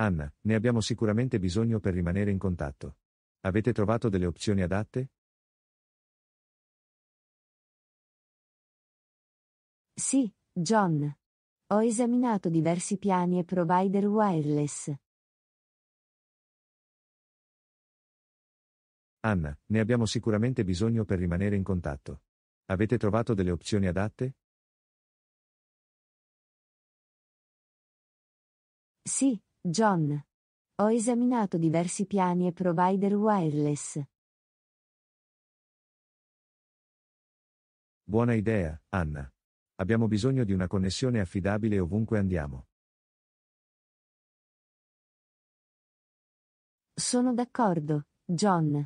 Anna, ne abbiamo sicuramente bisogno per rimanere in contatto. Avete trovato delle opzioni adatte? Sì, John. Ho esaminato diversi piani e provider wireless. Anna, ne abbiamo sicuramente bisogno per rimanere in contatto. Avete trovato delle opzioni adatte? Sì, John. Ho esaminato diversi piani e provider wireless. Buona idea, Anna. Abbiamo bisogno di una connessione affidabile ovunque andiamo. Sono d'accordo, John.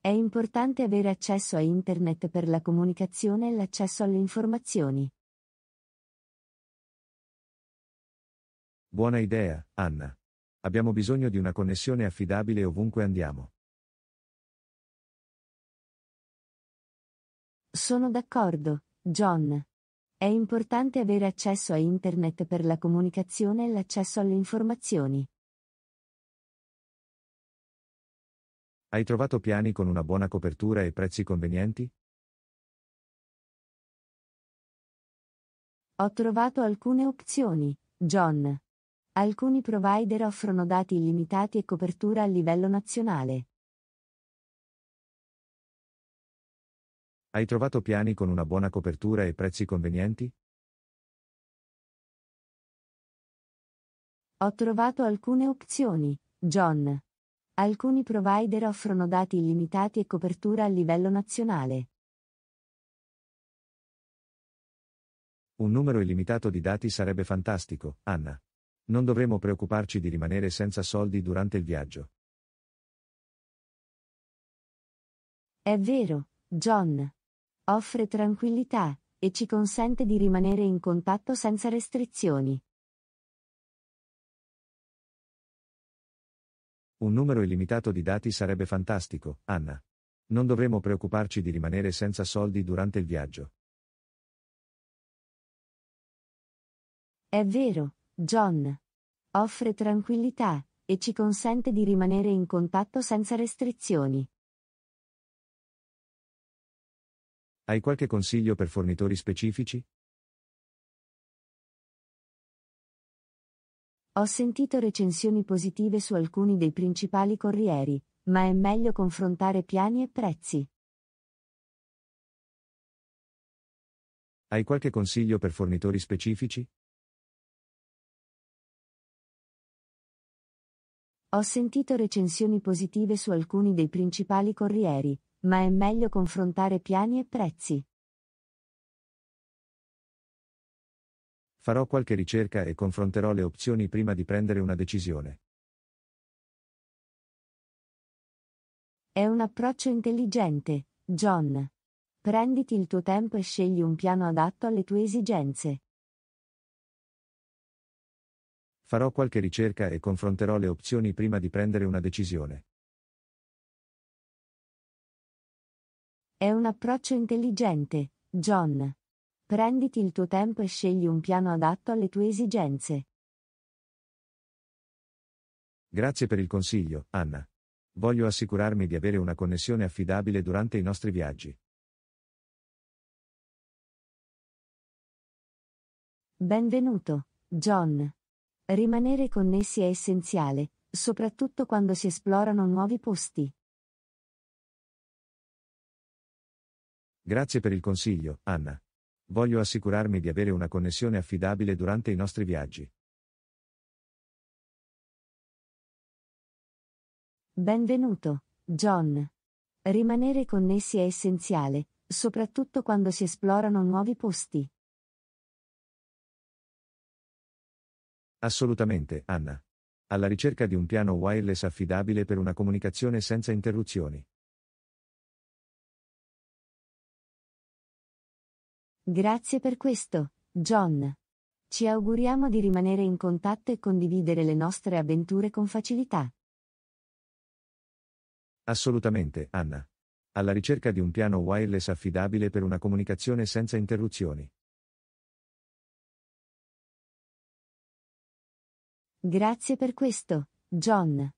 È importante avere accesso a Internet per la comunicazione e l'accesso alle informazioni. Buona idea, Anna. Abbiamo bisogno di una connessione affidabile ovunque andiamo. Sono d'accordo, John. È importante avere accesso a Internet per la comunicazione e l'accesso alle informazioni. Hai trovato piani con una buona copertura e prezzi convenienti? Ho trovato alcune opzioni, John. Alcuni provider offrono dati illimitati e copertura a livello nazionale. Hai trovato piani con una buona copertura e prezzi convenienti? Ho trovato alcune opzioni, John. Alcuni provider offrono dati illimitati e copertura a livello nazionale. Un numero illimitato di dati sarebbe fantastico, Anna non dovremo preoccuparci di rimanere senza soldi durante il viaggio. È vero, John. Offre tranquillità e ci consente di rimanere in contatto senza restrizioni. Un numero illimitato di dati sarebbe fantastico, Anna. Non dovremo preoccuparci di rimanere senza soldi durante il viaggio. È vero, John. Offre tranquillità e ci consente di rimanere in contatto senza restrizioni. Hai qualche consiglio per fornitori specifici? Ho sentito recensioni positive su alcuni dei principali corrieri, ma è meglio confrontare piani e prezzi. Hai qualche consiglio per fornitori specifici? Ho sentito recensioni positive su alcuni dei principali corrieri, ma è meglio confrontare piani e prezzi. Farò qualche ricerca e confronterò le opzioni prima di prendere una decisione. È un approccio intelligente, John. Prenditi il tuo tempo e scegli un piano adatto alle tue esigenze. Farò qualche ricerca e confronterò le opzioni prima di prendere una decisione. È un approccio intelligente, John. Prenditi il tuo tempo e scegli un piano adatto alle tue esigenze. Grazie per il consiglio, Anna. Voglio assicurarmi di avere una connessione affidabile durante i nostri viaggi. Benvenuto, John. Rimanere connessi è essenziale, soprattutto quando si esplorano nuovi posti. Grazie per il consiglio, Anna. Voglio assicurarmi di avere una connessione affidabile durante i nostri viaggi. Benvenuto, John. Rimanere connessi è essenziale, soprattutto quando si esplorano nuovi posti. Assolutamente, Anna. Alla ricerca di un piano wireless affidabile per una comunicazione senza interruzioni. Grazie per questo, John. Ci auguriamo di rimanere in contatto e condividere le nostre avventure con facilità. Assolutamente, Anna. Alla ricerca di un piano wireless affidabile per una comunicazione senza interruzioni. Grazie per questo, John.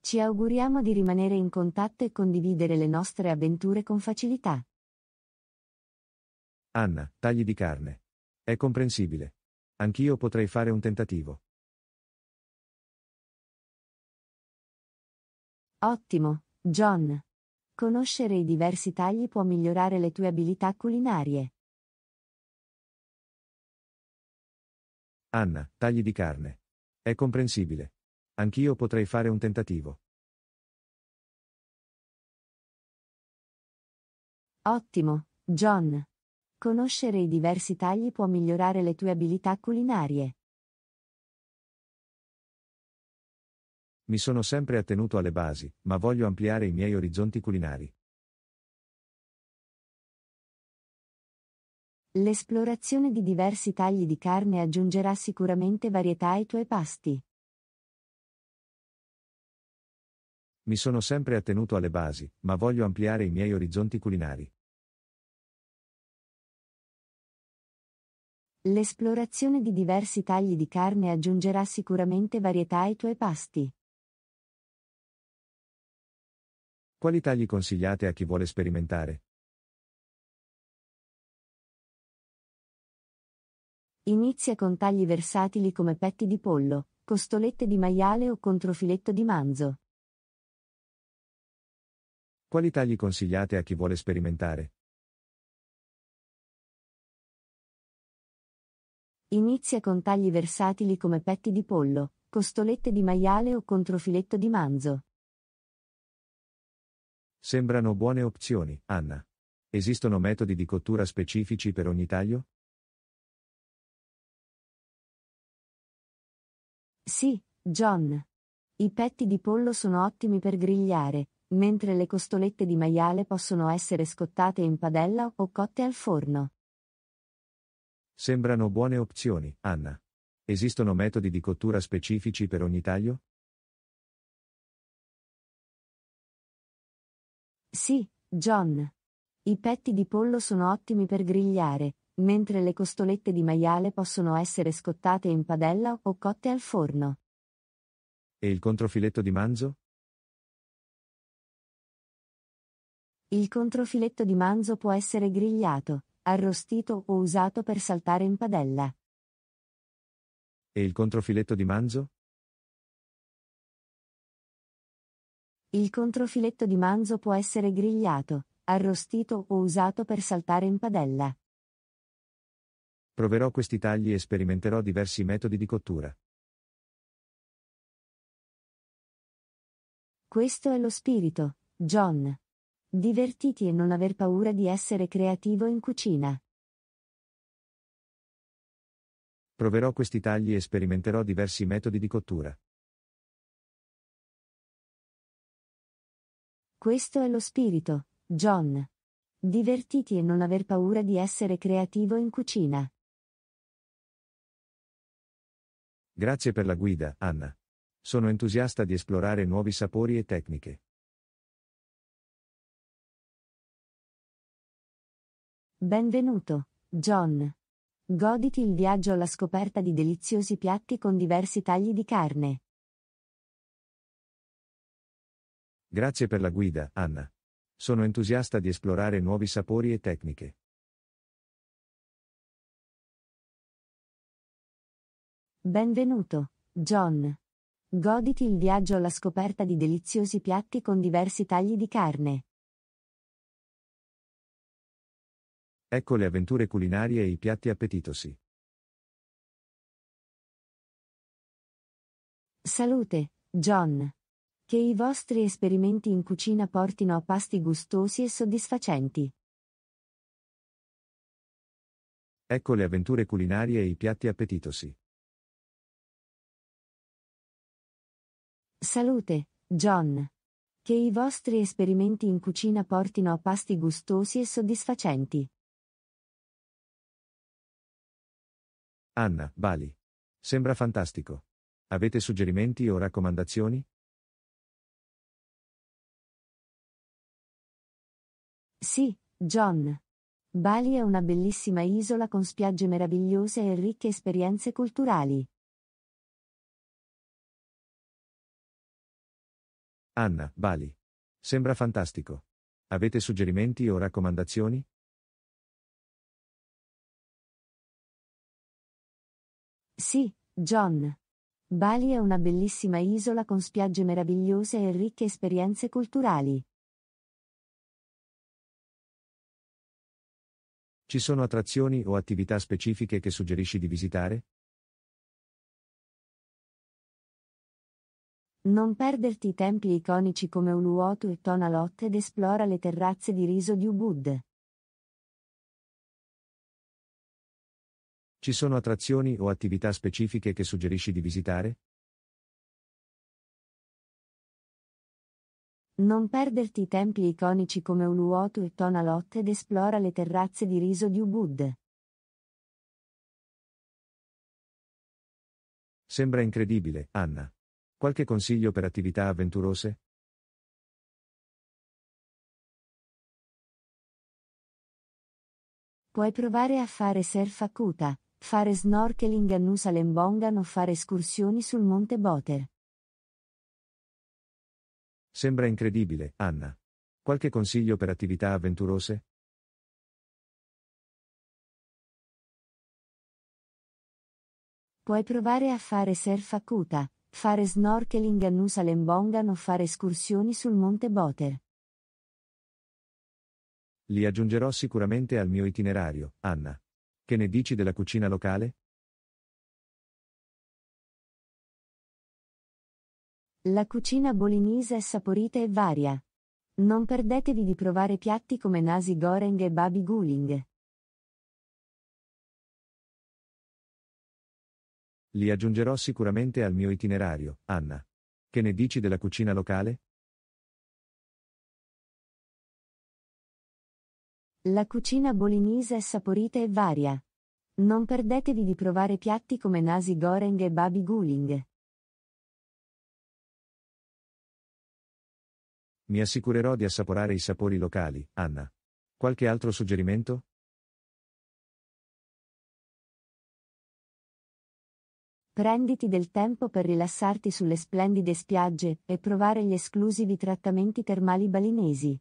Ci auguriamo di rimanere in contatto e condividere le nostre avventure con facilità. Anna, tagli di carne. È comprensibile. Anch'io potrei fare un tentativo. Ottimo, John. Conoscere i diversi tagli può migliorare le tue abilità culinarie. Anna, tagli di carne. È comprensibile. Anch'io potrei fare un tentativo. Ottimo, John. Conoscere i diversi tagli può migliorare le tue abilità culinarie. Mi sono sempre attenuto alle basi, ma voglio ampliare i miei orizzonti culinari. L'esplorazione di diversi tagli di carne aggiungerà sicuramente varietà ai tuoi pasti. Mi sono sempre attenuto alle basi, ma voglio ampliare i miei orizzonti culinari. L'esplorazione di diversi tagli di carne aggiungerà sicuramente varietà ai tuoi pasti. Quali tagli consigliate a chi vuole sperimentare? Inizia con tagli versatili come petti di pollo, costolette di maiale o controfiletto di manzo. Quali tagli consigliate a chi vuole sperimentare? Inizia con tagli versatili come petti di pollo, costolette di maiale o controfiletto di manzo. Sembrano buone opzioni, Anna. Esistono metodi di cottura specifici per ogni taglio? Sì, John. I petti di pollo sono ottimi per grigliare, mentre le costolette di maiale possono essere scottate in padella o cotte al forno. Sembrano buone opzioni, Anna. Esistono metodi di cottura specifici per ogni taglio? Sì, John. I petti di pollo sono ottimi per grigliare, mentre le costolette di maiale possono essere scottate in padella o cotte al forno. E il controfiletto di manzo? Il controfiletto di manzo può essere grigliato, arrostito o usato per saltare in padella. E il controfiletto di manzo? Il controfiletto di manzo può essere grigliato, arrostito o usato per saltare in padella. Proverò questi tagli e sperimenterò diversi metodi di cottura. Questo è lo spirito, John. Divertiti e non aver paura di essere creativo in cucina. Proverò questi tagli e sperimenterò diversi metodi di cottura. Questo è lo spirito, John. Divertiti e non aver paura di essere creativo in cucina. Grazie per la guida, Anna. Sono entusiasta di esplorare nuovi sapori e tecniche. Benvenuto, John. Goditi il viaggio alla scoperta di deliziosi piatti con diversi tagli di carne. Grazie per la guida, Anna. Sono entusiasta di esplorare nuovi sapori e tecniche. Benvenuto, John. Goditi il viaggio alla scoperta di deliziosi piatti con diversi tagli di carne. Ecco le avventure culinarie e i piatti appetitosi. Salute, John. Che i vostri esperimenti in cucina portino a pasti gustosi e soddisfacenti. Ecco le avventure culinarie e i piatti appetitosi. Salute, John. Che i vostri esperimenti in cucina portino a pasti gustosi e soddisfacenti. Anna, Bali. Sembra fantastico. Avete suggerimenti o raccomandazioni? Sì, John. Bali è una bellissima isola con spiagge meravigliose e ricche esperienze culturali. Anna, Bali. Sembra fantastico. Avete suggerimenti o raccomandazioni? Sì, John. Bali è una bellissima isola con spiagge meravigliose e ricche esperienze culturali. Ci sono attrazioni o attività specifiche che suggerisci di visitare? Non perderti templi iconici come Uluotu e Tonalot ed esplora le terrazze di riso di Ubud. Ci sono attrazioni o attività specifiche che suggerisci di visitare? Non perderti templi iconici come Uluotu e Tonalot ed esplora le terrazze di riso di Ubud. Sembra incredibile, Anna. Qualche consiglio per attività avventurose? Puoi provare a fare surf a Kuta, fare snorkeling a Nusa Lembongan o fare escursioni sul Monte Boter. Sembra incredibile, Anna. Qualche consiglio per attività avventurose? Puoi provare a fare surf a Kuta, Fare snorkeling a Nusa Lembongan o fare escursioni sul Monte Boter. Li aggiungerò sicuramente al mio itinerario, Anna. Che ne dici della cucina locale? La cucina bolinese è saporita e varia. Non perdetevi di provare piatti come nasi goreng e babi guling. Li aggiungerò sicuramente al mio itinerario, Anna. Che ne dici della cucina locale? La cucina bolinese è saporita e varia. Non perdetevi di provare piatti come nasi goreng e babi guling. Mi assicurerò di assaporare i sapori locali, Anna. Qualche altro suggerimento? Prenditi del tempo per rilassarti sulle splendide spiagge e provare gli esclusivi trattamenti termali balinesi.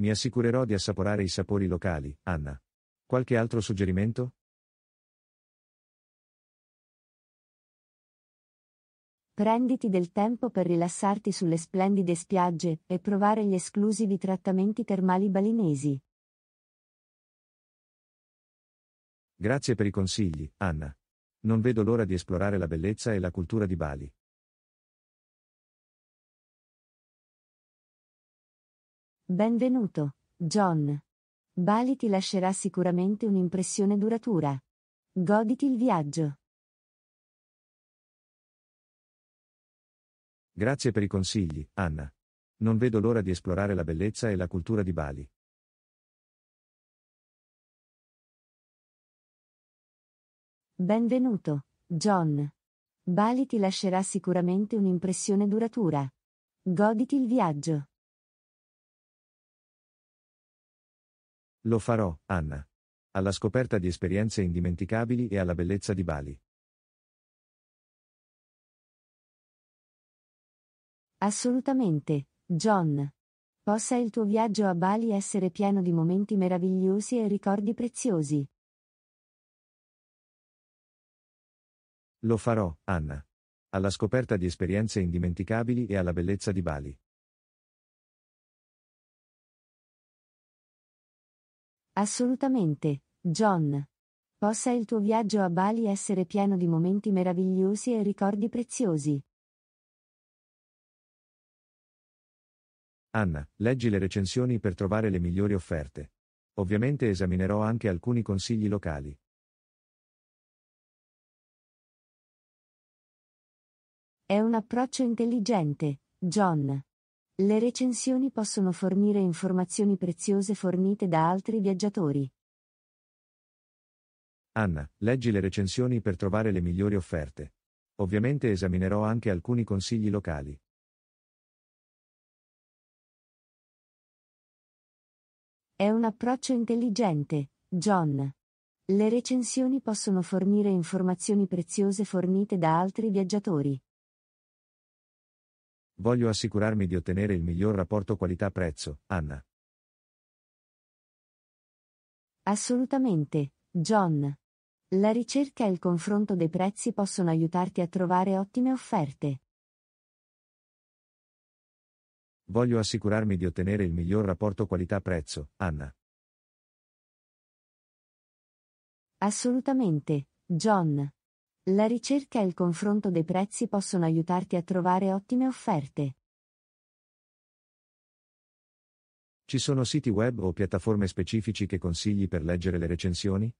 Mi assicurerò di assaporare i sapori locali, Anna. Qualche altro suggerimento? Prenditi del tempo per rilassarti sulle splendide spiagge e provare gli esclusivi trattamenti termali balinesi. Grazie per i consigli, Anna. Non vedo l'ora di esplorare la bellezza e la cultura di Bali. Benvenuto, John. Bali ti lascerà sicuramente un'impressione duratura. Goditi il viaggio. Grazie per i consigli, Anna. Non vedo l'ora di esplorare la bellezza e la cultura di Bali. Benvenuto, John. Bali ti lascerà sicuramente un'impressione duratura. Goditi il viaggio. Lo farò, Anna. Alla scoperta di esperienze indimenticabili e alla bellezza di Bali. Assolutamente, John. Possa il tuo viaggio a Bali essere pieno di momenti meravigliosi e ricordi preziosi. Lo farò, Anna. Alla scoperta di esperienze indimenticabili e alla bellezza di Bali. Assolutamente, John. Possa il tuo viaggio a Bali essere pieno di momenti meravigliosi e ricordi preziosi. Anna, leggi le recensioni per trovare le migliori offerte. Ovviamente esaminerò anche alcuni consigli locali. È un approccio intelligente, John. Le recensioni possono fornire informazioni preziose fornite da altri viaggiatori. Anna, leggi le recensioni per trovare le migliori offerte. Ovviamente esaminerò anche alcuni consigli locali. È un approccio intelligente, John. Le recensioni possono fornire informazioni preziose fornite da altri viaggiatori voglio assicurarmi di ottenere il miglior rapporto qualità-prezzo, Anna. Assolutamente, John. La ricerca e il confronto dei prezzi possono aiutarti a trovare ottime offerte. Voglio assicurarmi di ottenere il miglior rapporto qualità-prezzo, Anna. Assolutamente, John. La ricerca e il confronto dei prezzi possono aiutarti a trovare ottime offerte. Ci sono siti web o piattaforme specifici che consigli per leggere le recensioni?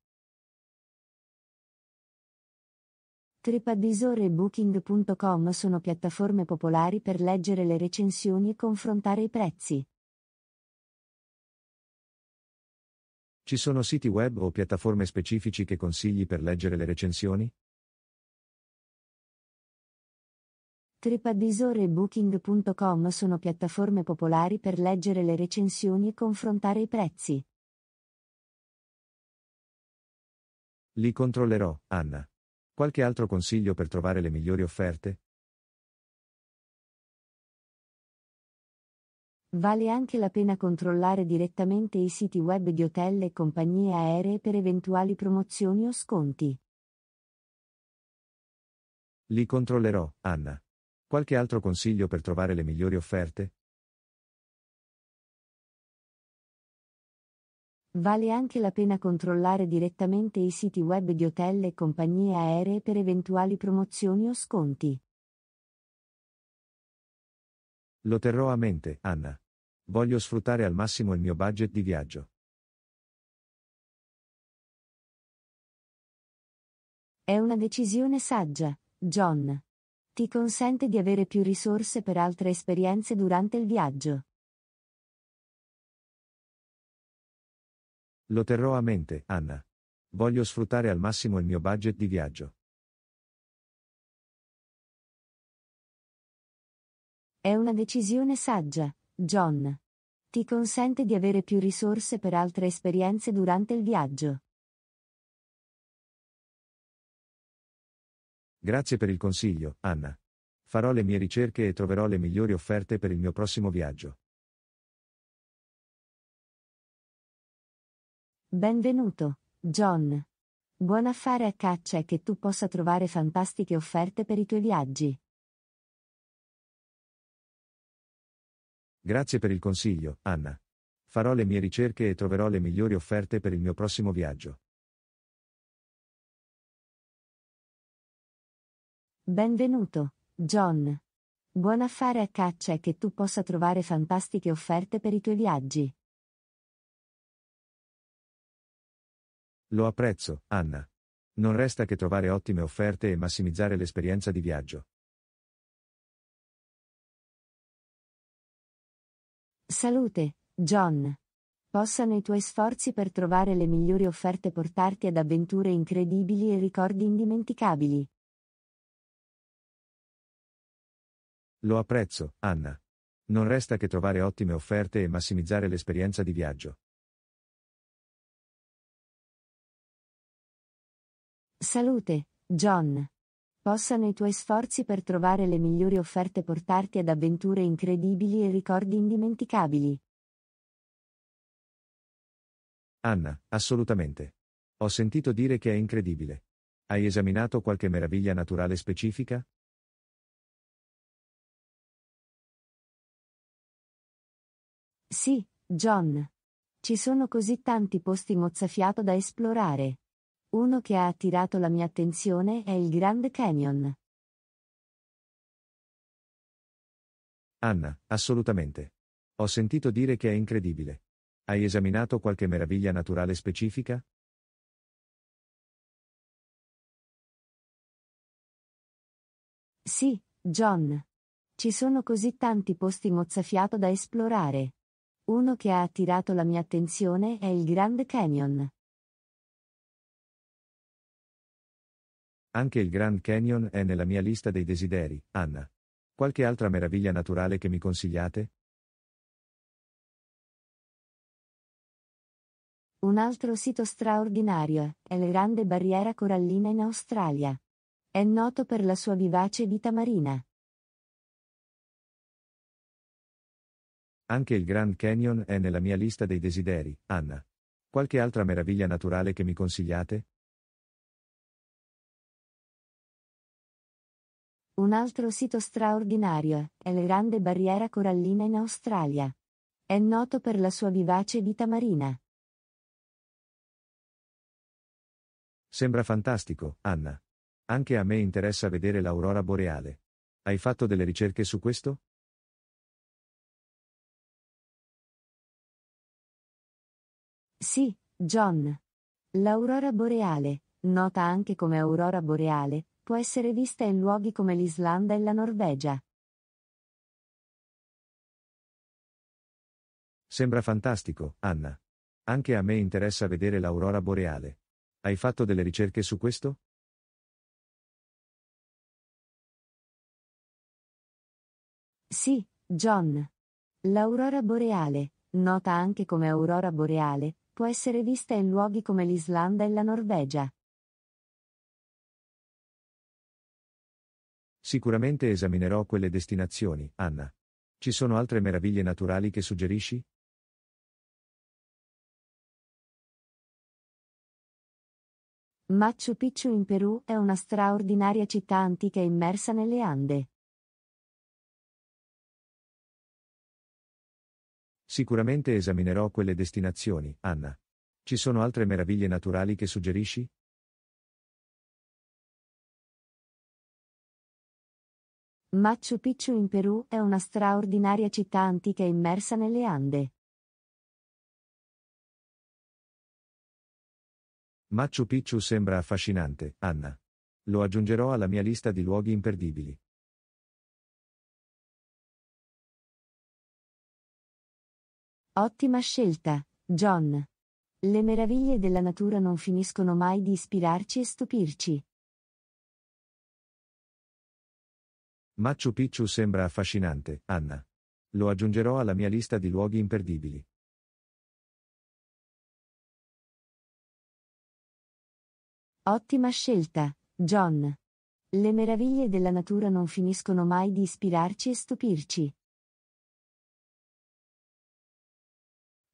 TripAdvisor e Booking.com sono piattaforme popolari per leggere le recensioni e confrontare i prezzi. Ci sono siti web o piattaforme specifici che consigli per leggere le recensioni? TripAdvisor e Booking.com sono piattaforme popolari per leggere le recensioni e confrontare i prezzi. Li controllerò, Anna. Qualche altro consiglio per trovare le migliori offerte? Vale anche la pena controllare direttamente i siti web di hotel e compagnie aeree per eventuali promozioni o sconti. Li controllerò, Anna. Qualche altro consiglio per trovare le migliori offerte? Vale anche la pena controllare direttamente i siti web di hotel e compagnie aeree per eventuali promozioni o sconti. Lo terrò a mente, Anna. Voglio sfruttare al massimo il mio budget di viaggio. È una decisione saggia, John ti consente di avere più risorse per altre esperienze durante il viaggio. Lo terrò a mente, Anna. Voglio sfruttare al massimo il mio budget di viaggio. È una decisione saggia, John. Ti consente di avere più risorse per altre esperienze durante il viaggio. Grazie per il consiglio, Anna. Farò le mie ricerche e troverò le migliori offerte per il mio prossimo viaggio. Benvenuto, John. Buon affare a caccia e che tu possa trovare fantastiche offerte per i tuoi viaggi. Grazie per il consiglio, Anna. Farò le mie ricerche e troverò le migliori offerte per il mio prossimo viaggio. Benvenuto, John. Buon affare a caccia e che tu possa trovare fantastiche offerte per i tuoi viaggi. Lo apprezzo, Anna. Non resta che trovare ottime offerte e massimizzare l'esperienza di viaggio. Salute, John. Possano i tuoi sforzi per trovare le migliori offerte portarti ad avventure incredibili e ricordi indimenticabili. Lo apprezzo, Anna. Non resta che trovare ottime offerte e massimizzare l'esperienza di viaggio. Salute, John. Possano i tuoi sforzi per trovare le migliori offerte portarti ad avventure incredibili e ricordi indimenticabili. Anna, assolutamente. Ho sentito dire che è incredibile. Hai esaminato qualche meraviglia naturale specifica? Sì, John. Ci sono così tanti posti mozzafiato da esplorare. Uno che ha attirato la mia attenzione è il Grand Canyon. Anna, assolutamente. Ho sentito dire che è incredibile. Hai esaminato qualche meraviglia naturale specifica? Sì, John. Ci sono così tanti posti mozzafiato da esplorare. Uno che ha attirato la mia attenzione è il Grand Canyon. Anche il Grand Canyon è nella mia lista dei desideri, Anna. Qualche altra meraviglia naturale che mi consigliate? Un altro sito straordinario è la Grande Barriera Corallina in Australia. È noto per la sua vivace vita marina. Anche il Grand Canyon è nella mia lista dei desideri, Anna. Qualche altra meraviglia naturale che mi consigliate? Un altro sito straordinario è la Grande Barriera Corallina in Australia. È noto per la sua vivace vita marina. Sembra fantastico, Anna. Anche a me interessa vedere l'aurora boreale. Hai fatto delle ricerche su questo? Sì, John. L'aurora boreale, nota anche come aurora boreale, può essere vista in luoghi come l'Islanda e la Norvegia. Sembra fantastico, Anna. Anche a me interessa vedere l'aurora boreale. Hai fatto delle ricerche su questo? Sì, John. L'aurora boreale, nota anche come aurora boreale, può essere vista in luoghi come l'Islanda e la Norvegia. Sicuramente esaminerò quelle destinazioni, Anna. Ci sono altre meraviglie naturali che suggerisci? Machu Picchu in Perù è una straordinaria città antica immersa nelle Ande. Sicuramente esaminerò quelle destinazioni, Anna. Ci sono altre meraviglie naturali che suggerisci? Machu Picchu in Perù è una straordinaria città antica immersa nelle Ande. Machu Picchu sembra affascinante, Anna. Lo aggiungerò alla mia lista di luoghi imperdibili. Ottima scelta, John. Le meraviglie della natura non finiscono mai di ispirarci e stupirci. Machu Picchu sembra affascinante, Anna. Lo aggiungerò alla mia lista di luoghi imperdibili. Ottima scelta, John. Le meraviglie della natura non finiscono mai di ispirarci e stupirci.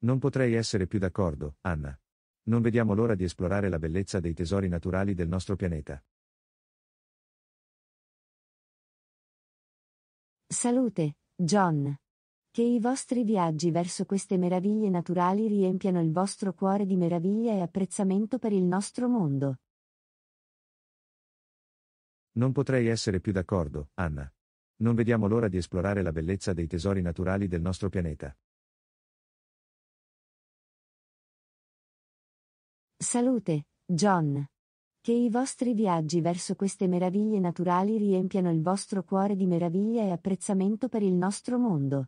Non potrei essere più d'accordo, Anna. Non vediamo l'ora di esplorare la bellezza dei tesori naturali del nostro pianeta. Salute, John. Che i vostri viaggi verso queste meraviglie naturali riempiano il vostro cuore di meraviglia e apprezzamento per il nostro mondo. Non potrei essere più d'accordo, Anna. Non vediamo l'ora di esplorare la bellezza dei tesori naturali del nostro pianeta. Salute, John. Che i vostri viaggi verso queste meraviglie naturali riempiano il vostro cuore di meraviglia e apprezzamento per il nostro mondo.